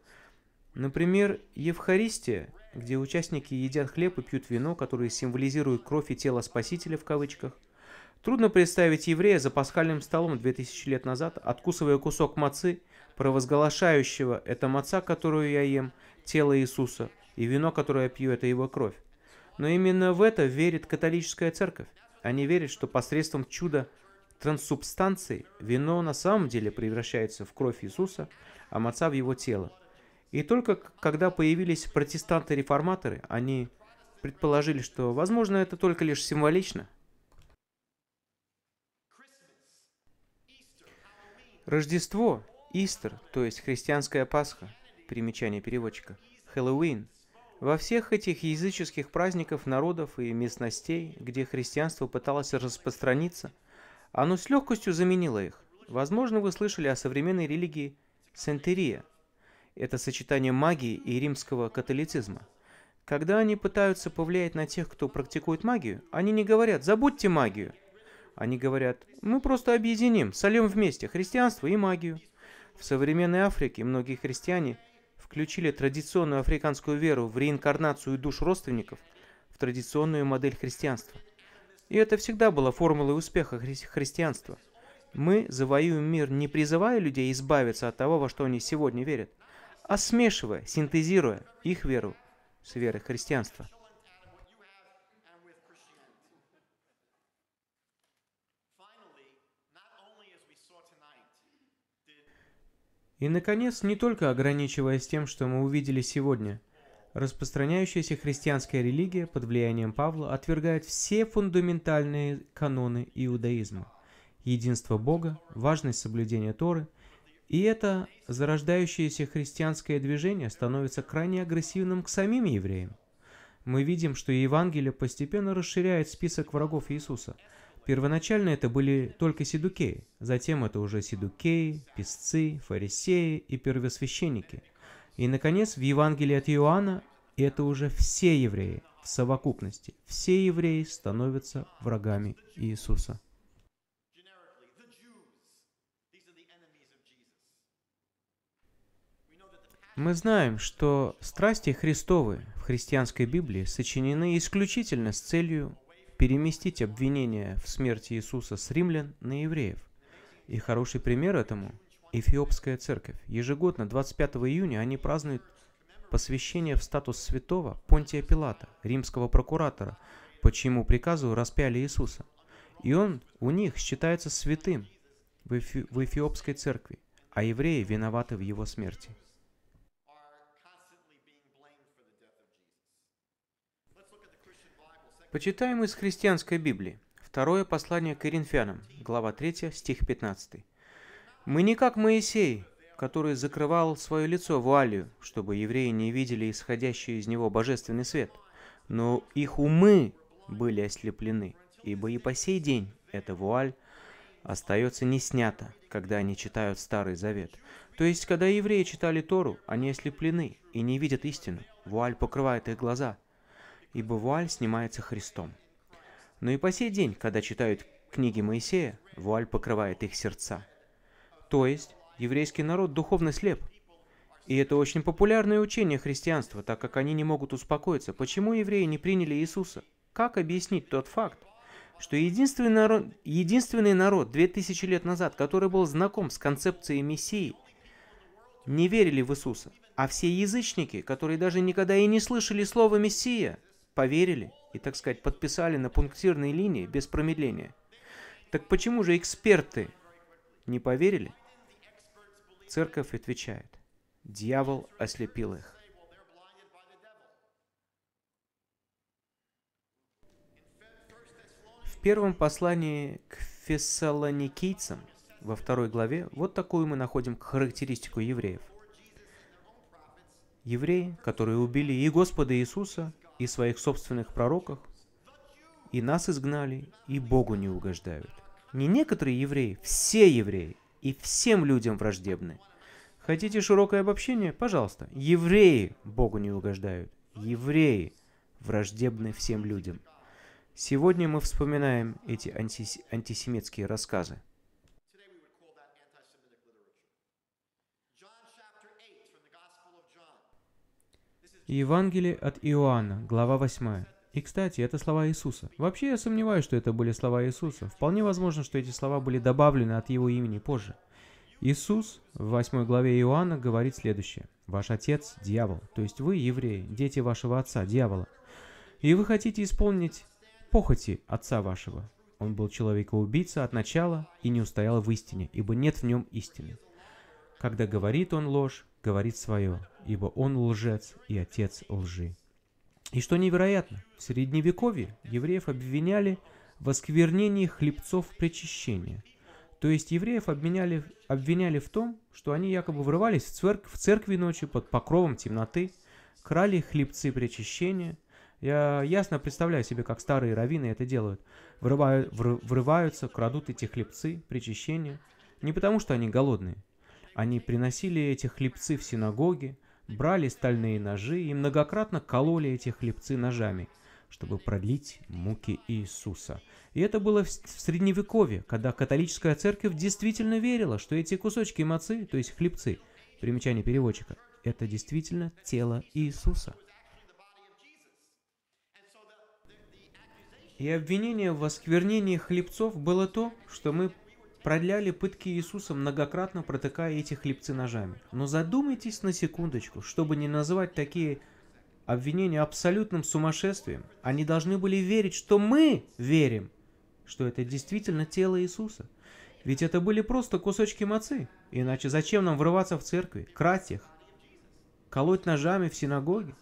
Например, Евхаристия, где участники едят хлеб и пьют вино, которые символизируют кровь и тело Спасителя в кавычках. Трудно представить еврея за пасхальным столом 2000 лет назад, откусывая кусок мацы, провозглашающего «это маца, которую я ем, тело Иисуса, и вино, которое я пью, это его кровь». Но именно в это верит католическая церковь. Они верят, что посредством чуда – трансубстанции вино на самом деле превращается в кровь Иисуса, а маца в его тело. И только когда появились протестанты-реформаторы, они предположили, что, возможно, это только лишь символично. Рождество, Истер, то есть христианская Пасха, примечание переводчика, Хэллоуин, во всех этих языческих праздников народов и местностей, где христианство пыталось распространиться – оно с легкостью заменило их. Возможно, вы слышали о современной религии Сентерия. Это сочетание магии и римского католицизма. Когда они пытаются повлиять на тех, кто практикует магию, они не говорят «забудьте магию». Они говорят «мы просто объединим, сольем вместе христианство и магию». В современной Африке многие христиане включили традиционную африканскую веру в реинкарнацию душ родственников в традиционную модель христианства – и это всегда была формулой успеха хри христианства. Мы завоюем мир, не призывая людей избавиться от того, во что они сегодня верят, а смешивая, синтезируя их веру с верой христианства. И, наконец, не только ограничиваясь тем, что мы увидели сегодня – Распространяющаяся христианская религия под влиянием Павла отвергает все фундаментальные каноны иудаизма. Единство Бога, важность соблюдения Торы, и это зарождающееся христианское движение становится крайне агрессивным к самим евреям. Мы видим, что Евангелие постепенно расширяет список врагов Иисуса. Первоначально это были только седукеи, затем это уже седукеи, песцы, фарисеи и первосвященники – и, наконец, в Евангелии от Иоанна это уже все евреи в совокупности. Все евреи становятся врагами Иисуса. Мы знаем, что страсти Христовы в христианской Библии сочинены исключительно с целью переместить обвинение в смерти Иисуса с римлян на евреев. И хороший пример этому Эфиопская церковь. Ежегодно 25 июня они празднуют посвящение в статус святого Понтия Пилата, римского прокуратора, по чьему приказу распяли Иисуса. И он у них считается святым в, Эфи- в Эфиопской церкви, а евреи виноваты в его смерти. Почитаем из христианской Библии. Второе послание к Коринфянам, глава 3, стих 15. Мы не как Моисей, который закрывал свое лицо вуалью, чтобы евреи не видели исходящий из него божественный свет. Но их умы были ослеплены, ибо и по сей день эта вуаль остается не снята, когда они читают Старый Завет. То есть, когда евреи читали Тору, они ослеплены и не видят истину. Вуаль покрывает их глаза, ибо вуаль снимается Христом. Но и по сей день, когда читают книги Моисея, вуаль покрывает их сердца – то есть, еврейский народ духовно слеп. И это очень популярное учение христианства, так как они не могут успокоиться. Почему евреи не приняли Иисуса? Как объяснить тот факт, что единственный народ, единственный народ 2000 лет назад, который был знаком с концепцией Мессии, не верили в Иисуса, а все язычники, которые даже никогда и не слышали слова «Мессия», поверили и, так сказать, подписали на пунктирной линии без промедления. Так почему же эксперты не поверили? церковь отвечает, дьявол ослепил их. В первом послании к фессалоникийцам, во второй главе, вот такую мы находим характеристику евреев. Евреи, которые убили и Господа Иисуса, и своих собственных пророков, и нас изгнали, и Богу не угождают. Не некоторые евреи, все евреи и всем людям враждебны. Хотите широкое обобщение? Пожалуйста. Евреи Богу не угождают. Евреи враждебны всем людям. Сегодня мы вспоминаем эти антис... антисемитские рассказы. Евангелие от Иоанна, глава 8. И, кстати, это слова Иисуса. Вообще, я сомневаюсь, что это были слова Иисуса. Вполне возможно, что эти слова были добавлены от его имени позже. Иисус в 8 главе Иоанна говорит следующее. «Ваш отец – дьявол, то есть вы, евреи, дети вашего отца, дьявола. И вы хотите исполнить похоти отца вашего. Он был человека-убийца от начала и не устоял в истине, ибо нет в нем истины. Когда говорит он ложь, говорит свое, ибо он лжец и отец лжи». И что невероятно, в Средневековье евреев обвиняли в осквернении хлебцов причащения. То есть евреев обменяли, обвиняли в том, что они якобы врывались в, церк, в церкви ночью под покровом темноты, крали хлебцы причащения. Я ясно представляю себе, как старые раввины это делают. Врывают, вр, врываются, крадут эти хлебцы причащения. Не потому, что они голодные. Они приносили эти хлебцы в синагоги, брали стальные ножи и многократно кололи эти хлебцы ножами, чтобы продлить муки Иисуса. И это было в средневековье, когда католическая церковь действительно верила, что эти кусочки мацы, то есть хлебцы, примечание переводчика, это действительно тело Иисуса. И обвинение в осквернении хлебцов было то, что мы продляли пытки Иисуса, многократно протыкая эти хлебцы ножами. Но задумайтесь на секундочку, чтобы не называть такие обвинения абсолютным сумасшествием, они должны были верить, что мы верим, что это действительно тело Иисуса. Ведь это были просто кусочки мацы. Иначе зачем нам врываться в церкви, крать их, колоть ножами в синагоге?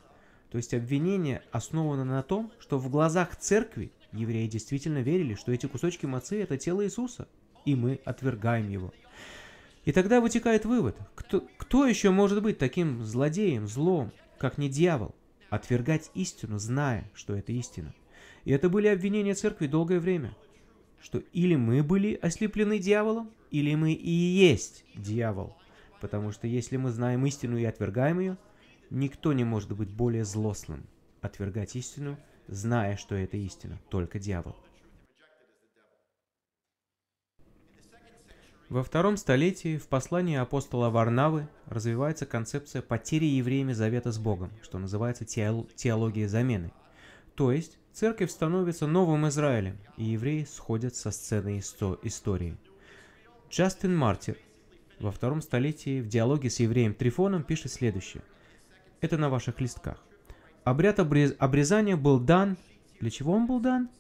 То есть обвинение основано на том, что в глазах церкви евреи действительно верили, что эти кусочки мацы – это тело Иисуса – и мы отвергаем его. И тогда вытекает вывод, кто, кто еще может быть таким злодеем, злом, как не дьявол, отвергать истину, зная, что это истина. И это были обвинения церкви долгое время, что или мы были ослеплены дьяволом, или мы и есть дьявол. Потому что если мы знаем истину и отвергаем ее, никто не может быть более злостным, отвергать истину, зная, что это истина, только дьявол. Во втором столетии в послании апостола Варнавы развивается концепция потери евреями завета с Богом, что называется теология замены. То есть, церковь становится новым Израилем, и евреи сходят со сцены истории. Джастин Мартир во втором столетии в диалоге с евреем Трифоном пишет следующее. Это на ваших листках. Обряд обрез... обрезания был дан... Для чего он был дан?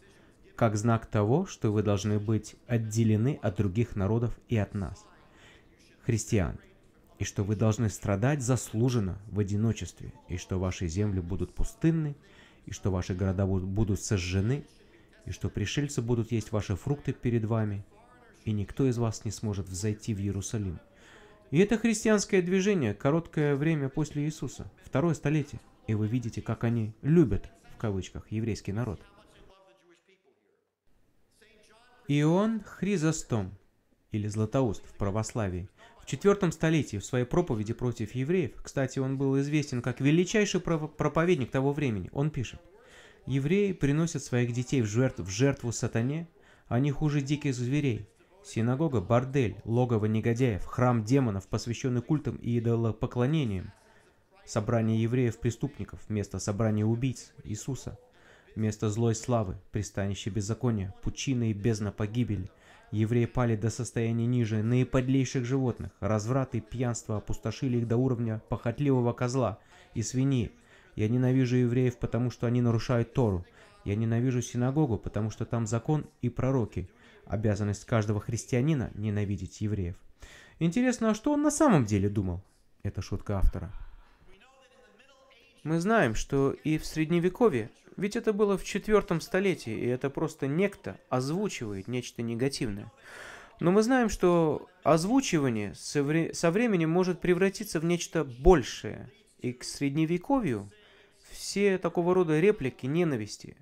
как знак того, что вы должны быть отделены от других народов и от нас, христиан, и что вы должны страдать заслуженно в одиночестве, и что ваши земли будут пустынны, и что ваши города будут сожжены, и что пришельцы будут есть ваши фрукты перед вами, и никто из вас не сможет взойти в Иерусалим. И это христианское движение, короткое время после Иисуса, второе столетие, и вы видите, как они «любят» в кавычках еврейский народ – Иоанн Хризостом, или Златоуст в православии, в IV столетии в своей проповеди против евреев, кстати, он был известен как величайший проповедник того времени, он пишет, «Евреи приносят своих детей в жертву, в жертву сатане, а они хуже диких зверей. Синагога – бордель, логово негодяев, храм демонов, посвященный культам и идолопоклонениям, собрание евреев-преступников вместо собрания убийц Иисуса – место злой славы, пристанище беззакония, пучины и бездна погибели. Евреи пали до состояния ниже наиподлейших животных, разврат и пьянство опустошили их до уровня похотливого козла и свиньи. Я ненавижу евреев, потому что они нарушают Тору. Я ненавижу синагогу, потому что там закон и пророки. Обязанность каждого христианина ненавидеть евреев. Интересно, а что он на самом деле думал? Это шутка автора. Мы знаем, что и в Средневековье, ведь это было в четвертом столетии, и это просто некто озвучивает нечто негативное. Но мы знаем, что озвучивание со, вре со временем может превратиться в нечто большее. И к средневековью все такого рода реплики ненависти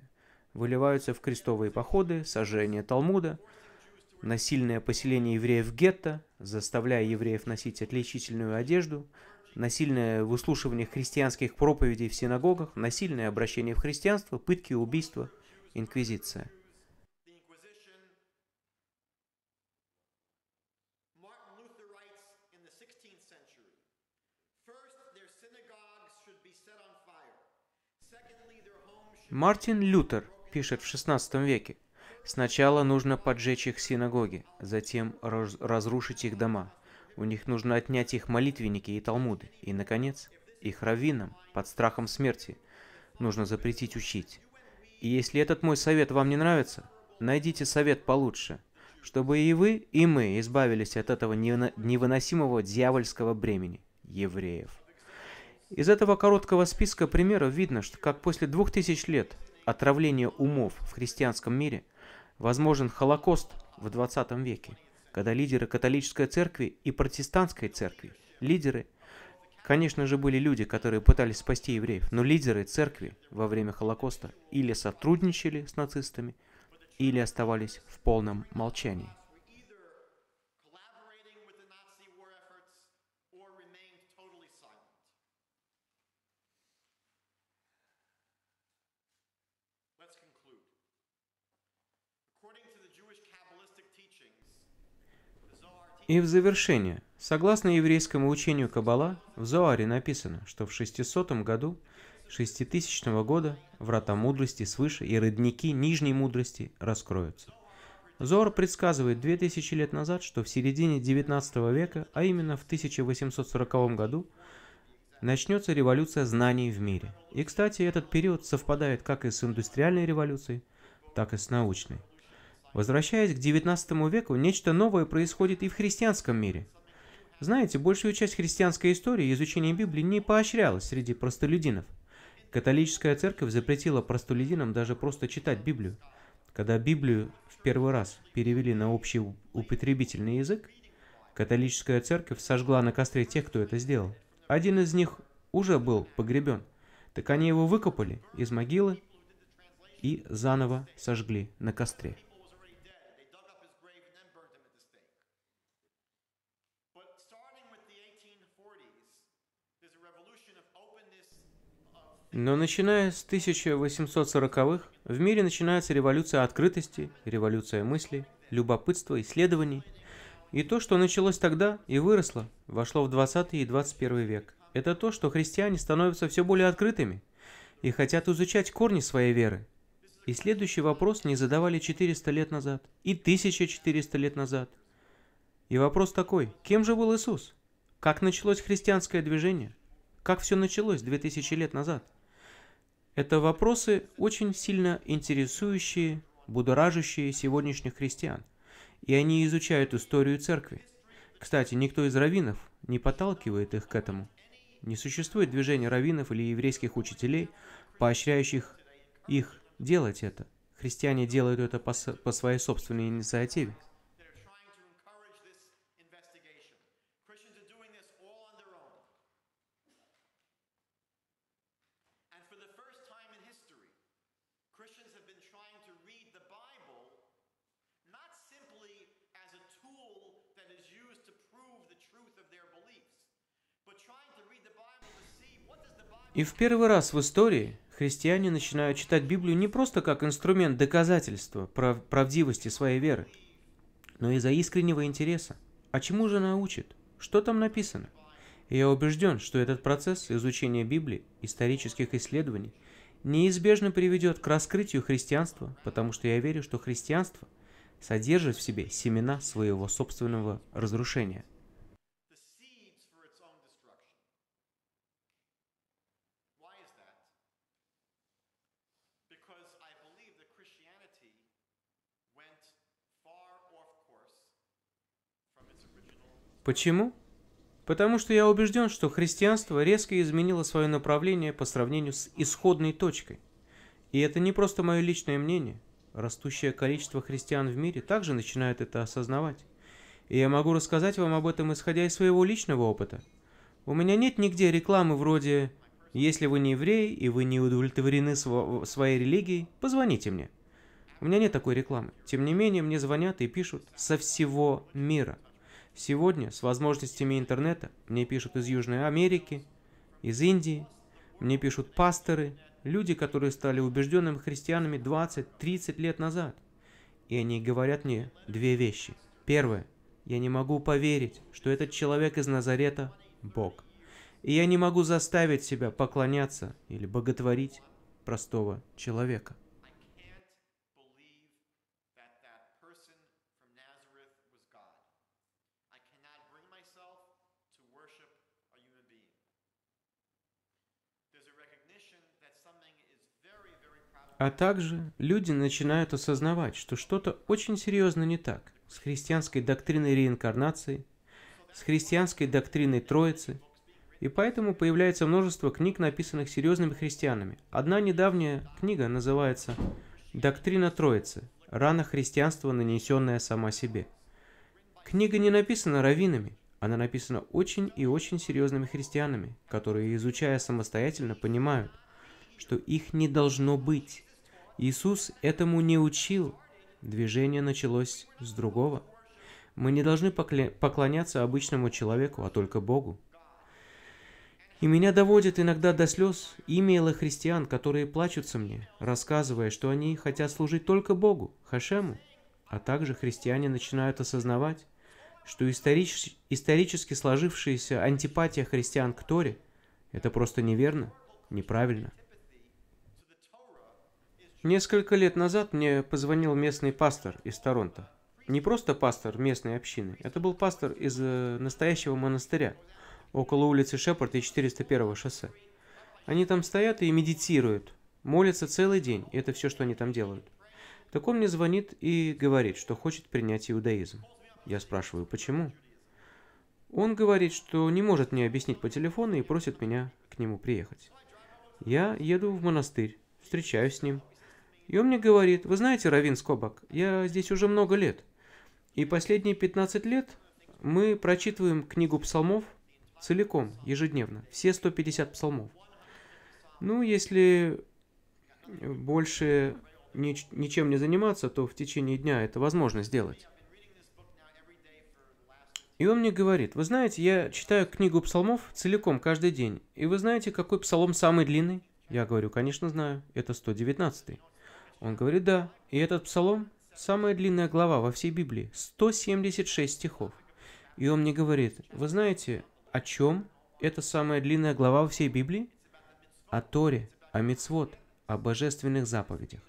выливаются в крестовые походы, сожжение Талмуда, насильное поселение евреев в гетто, заставляя евреев носить отличительную одежду – насильное выслушивание христианских проповедей в синагогах, насильное обращение в христианство, пытки, убийства, инквизиция. Мартин Лютер пишет в 16 веке, «Сначала нужно поджечь их синагоги, затем разрушить их дома, у них нужно отнять их молитвенники и талмуды, и, наконец, их раввинам под страхом смерти нужно запретить учить. И если этот мой совет вам не нравится, найдите совет получше, чтобы и вы, и мы избавились от этого невыносимого дьявольского бремени – евреев. Из этого короткого списка примеров видно, что как после двух тысяч лет отравления умов в христианском мире возможен Холокост в 20 веке когда лидеры католической церкви и протестантской церкви, лидеры, конечно же, были люди, которые пытались спасти евреев, но лидеры церкви во время Холокоста или сотрудничали с нацистами, или оставались в полном молчании. И в завершение. Согласно еврейскому учению Каббала, в Зоаре написано, что в 600 году 6000 года врата мудрости свыше и родники нижней мудрости раскроются. Зор предсказывает 2000 лет назад, что в середине 19 века, а именно в 1840 году, начнется революция знаний в мире. И, кстати, этот период совпадает как и с индустриальной революцией, так и с научной. Возвращаясь к XIX веку, нечто новое происходит и в христианском мире. Знаете, большую часть христианской истории изучение Библии не поощрялось среди простолюдинов. Католическая церковь запретила простолюдинам даже просто читать Библию. Когда Библию в первый раз перевели на общий употребительный язык, католическая церковь сожгла на костре тех, кто это сделал. Один из них уже был погребен, так они его выкопали из могилы и заново сожгли на костре. Но начиная с 1840-х в мире начинается революция открытости, революция мысли, любопытства, исследований. И то, что началось тогда и выросло, вошло в 20 и 21 век. Это то, что христиане становятся все более открытыми и хотят изучать корни своей веры. И следующий вопрос не задавали 400 лет назад и 1400 лет назад. И вопрос такой, кем же был Иисус? Как началось христианское движение? Как все началось 2000 лет назад? Это вопросы, очень сильно интересующие, будоражащие сегодняшних христиан, и они изучают историю церкви. Кстати, никто из раввинов не подталкивает их к этому. Не существует движения раввинов или еврейских учителей, поощряющих их делать это. Христиане делают это по, по своей собственной инициативе. И в первый раз в истории христиане начинают читать Библию не просто как инструмент доказательства прав правдивости своей веры, но из-за искреннего интереса. А чему же она учит? Что там написано? И я убежден, что этот процесс изучения Библии, исторических исследований, неизбежно приведет к раскрытию христианства, потому что я верю, что христианство содержит в себе семена своего собственного разрушения. Почему? Потому что я убежден, что христианство резко изменило свое направление по сравнению с исходной точкой. И это не просто мое личное мнение. Растущее количество христиан в мире также начинает это осознавать. И я могу рассказать вам об этом, исходя из своего личного опыта. У меня нет нигде рекламы вроде «Если вы не евреи и вы не удовлетворены св своей религией, позвоните мне». У меня нет такой рекламы. Тем не менее, мне звонят и пишут со всего мира – Сегодня с возможностями интернета мне пишут из Южной Америки, из Индии, мне пишут пасторы, люди, которые стали убежденными христианами 20-30 лет назад. И они говорят мне две вещи. Первое. Я не могу поверить, что этот человек из Назарета – Бог. И я не могу заставить себя поклоняться или боготворить простого человека. А также люди начинают осознавать, что что-то очень серьезно не так с христианской доктриной реинкарнации, с христианской доктриной Троицы, и поэтому появляется множество книг, написанных серьезными христианами. Одна недавняя книга называется «Доктрина Троицы. Рана христианства, нанесенная сама себе». Книга не написана раввинами, она написана очень и очень серьезными христианами, которые, изучая самостоятельно, понимают, что их не должно быть. Иисус этому не учил. Движение началось с другого. Мы не должны поклоняться обычному человеку, а только Богу. И меня доводит иногда до слез имейлы христиан, которые плачутся мне, рассказывая, что они хотят служить только Богу, Хашему. А также христиане начинают осознавать, что историч... исторически сложившаяся антипатия христиан к Торе – это просто неверно, неправильно – Несколько лет назад мне позвонил местный пастор из Торонто. Не просто пастор местной общины, это был пастор из э, настоящего монастыря, около улицы Шепард и 401 шоссе. Они там стоят и медитируют, молятся целый день, и это все, что они там делают. Так он мне звонит и говорит, что хочет принять иудаизм. Я спрашиваю, почему? Он говорит, что не может мне объяснить по телефону и просит меня к нему приехать. Я еду в монастырь, встречаюсь с ним, и он мне говорит, вы знаете, Равин Скобак, я здесь уже много лет. И последние 15 лет мы прочитываем книгу псалмов целиком, ежедневно. Все 150 псалмов. Ну, если больше нич ничем не заниматься, то в течение дня это возможно сделать. И он мне говорит, вы знаете, я читаю книгу псалмов целиком каждый день. И вы знаете, какой псалом самый длинный? Я говорю, конечно знаю, это 119. -й. Он говорит, да. И этот псалом – самая длинная глава во всей Библии, 176 стихов. И он мне говорит, вы знаете, о чем эта самая длинная глава во всей Библии? О Торе, о Мицвод, о божественных заповедях.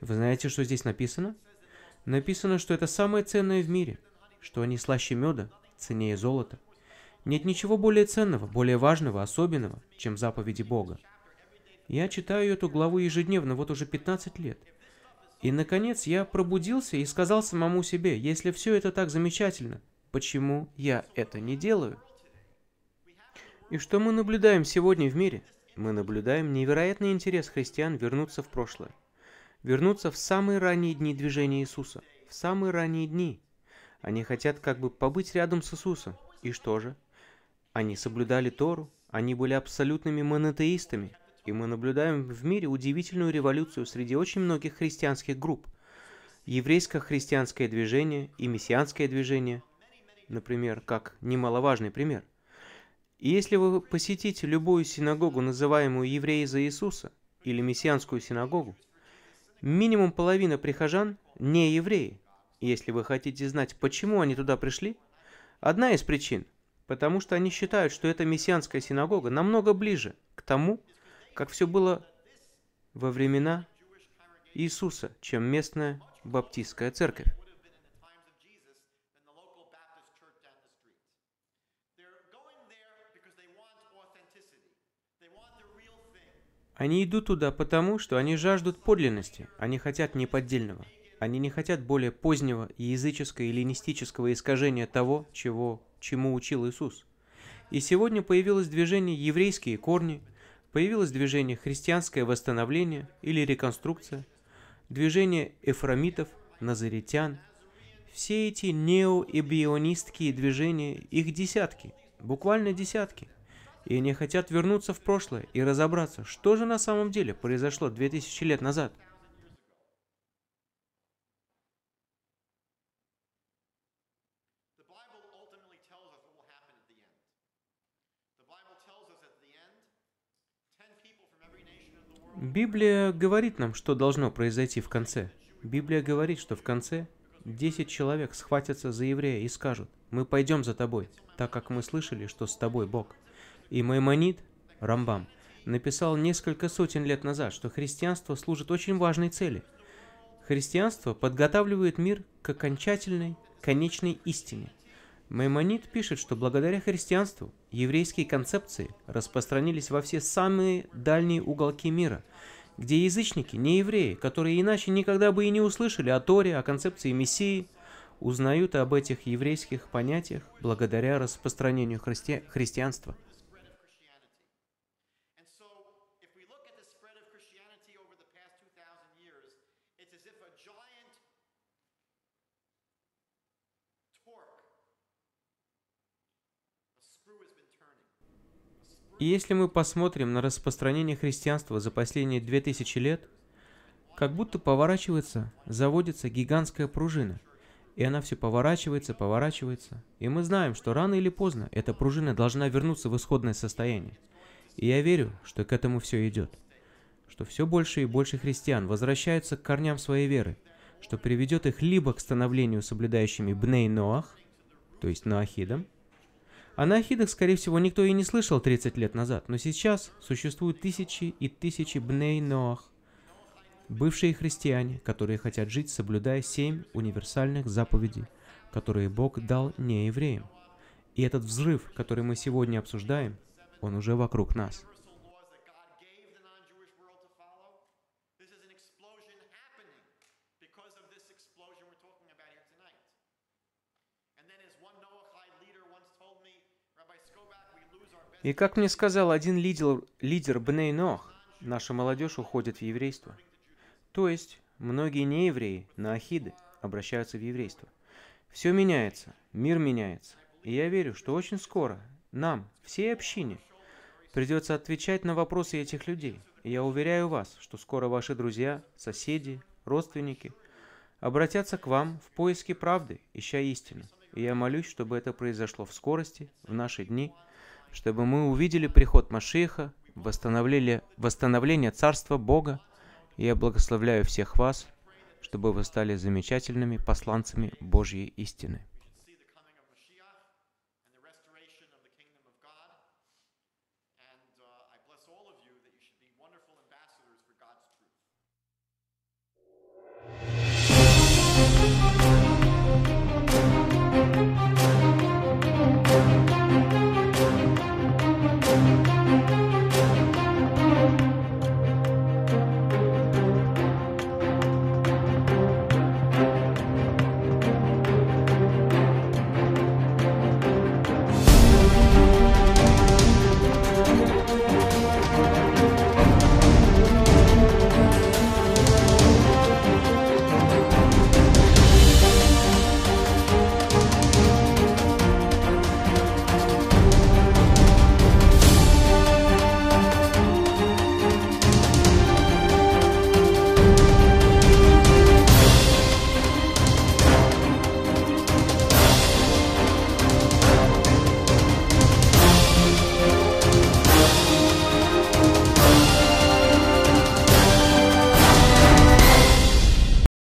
Вы знаете, что здесь написано? Написано, что это самое ценное в мире, что они слаще меда, ценнее золота. Нет ничего более ценного, более важного, особенного, чем заповеди Бога – я читаю эту главу ежедневно, вот уже 15 лет. И, наконец, я пробудился и сказал самому себе, если все это так замечательно, почему я это не делаю? И что мы наблюдаем сегодня в мире? Мы наблюдаем невероятный интерес христиан вернуться в прошлое. Вернуться в самые ранние дни движения Иисуса. В самые ранние дни. Они хотят как бы побыть рядом с Иисусом. И что же? Они соблюдали Тору, они были абсолютными монотеистами, и мы наблюдаем в мире удивительную революцию среди очень многих христианских групп. Еврейско-христианское движение и мессианское движение, например, как немаловажный пример. И если вы посетите любую синагогу, называемую «Евреи за Иисуса», или мессианскую синагогу, минимум половина прихожан не евреи. Если вы хотите знать, почему они туда пришли, одна из причин – потому что они считают, что эта мессианская синагога намного ближе к тому, как все было во времена Иисуса, чем местная баптистская церковь. Они идут туда потому, что они жаждут подлинности, они хотят неподдельного. Они не хотят более позднего языческого или ленистического искажения того, чего, чему учил Иисус. И сегодня появилось движение «Еврейские корни», появилось движение «Христианское восстановление» или «Реконструкция», движение эфрамитов, назаретян. Все эти нео и бионистские движения, их десятки, буквально десятки. И они хотят вернуться в прошлое и разобраться, что же на самом деле произошло 2000 лет назад – Библия говорит нам, что должно произойти в конце. Библия говорит, что в конце 10 человек схватятся за еврея и скажут, «Мы пойдем за тобой, так как мы слышали, что с тобой Бог». И Маймонид, Рамбам, написал несколько сотен лет назад, что христианство служит очень важной цели. Христианство подготавливает мир к окончательной, конечной истине – Маймонид пишет, что благодаря христианству еврейские концепции распространились во все самые дальние уголки мира, где язычники, не евреи, которые иначе никогда бы и не услышали о Торе, о концепции Мессии, узнают об этих еврейских понятиях благодаря распространению христи... христианства – И если мы посмотрим на распространение христианства за последние 2000 лет, как будто поворачивается, заводится гигантская пружина. И она все поворачивается, поворачивается. И мы знаем, что рано или поздно эта пружина должна вернуться в исходное состояние. И я верю, что к этому все идет. Что все больше и больше христиан возвращаются к корням своей веры, что приведет их либо к становлению соблюдающими Бней Ноах, то есть Ноахидом, о нахидах, скорее всего, никто и не слышал 30 лет назад, но сейчас существуют тысячи и тысячи бней Ноах, бывшие христиане, которые хотят жить, соблюдая семь универсальных заповедей, которые Бог дал не евреям. И этот взрыв, который мы сегодня обсуждаем, он уже вокруг нас – И как мне сказал один лидер, лидер Бнейнох, наша молодежь уходит в еврейство. То есть, многие неевреи на Ахиды обращаются в еврейство. Все меняется, мир меняется. И я верю, что очень скоро нам, всей общине, придется отвечать на вопросы этих людей. И я уверяю вас, что скоро ваши друзья, соседи, родственники обратятся к вам в поиске правды, ища истину. И я молюсь, чтобы это произошло в скорости, в наши дни – чтобы мы увидели приход Машиха, восстановление, восстановление Царства Бога. я благословляю всех вас, чтобы вы стали замечательными посланцами Божьей истины.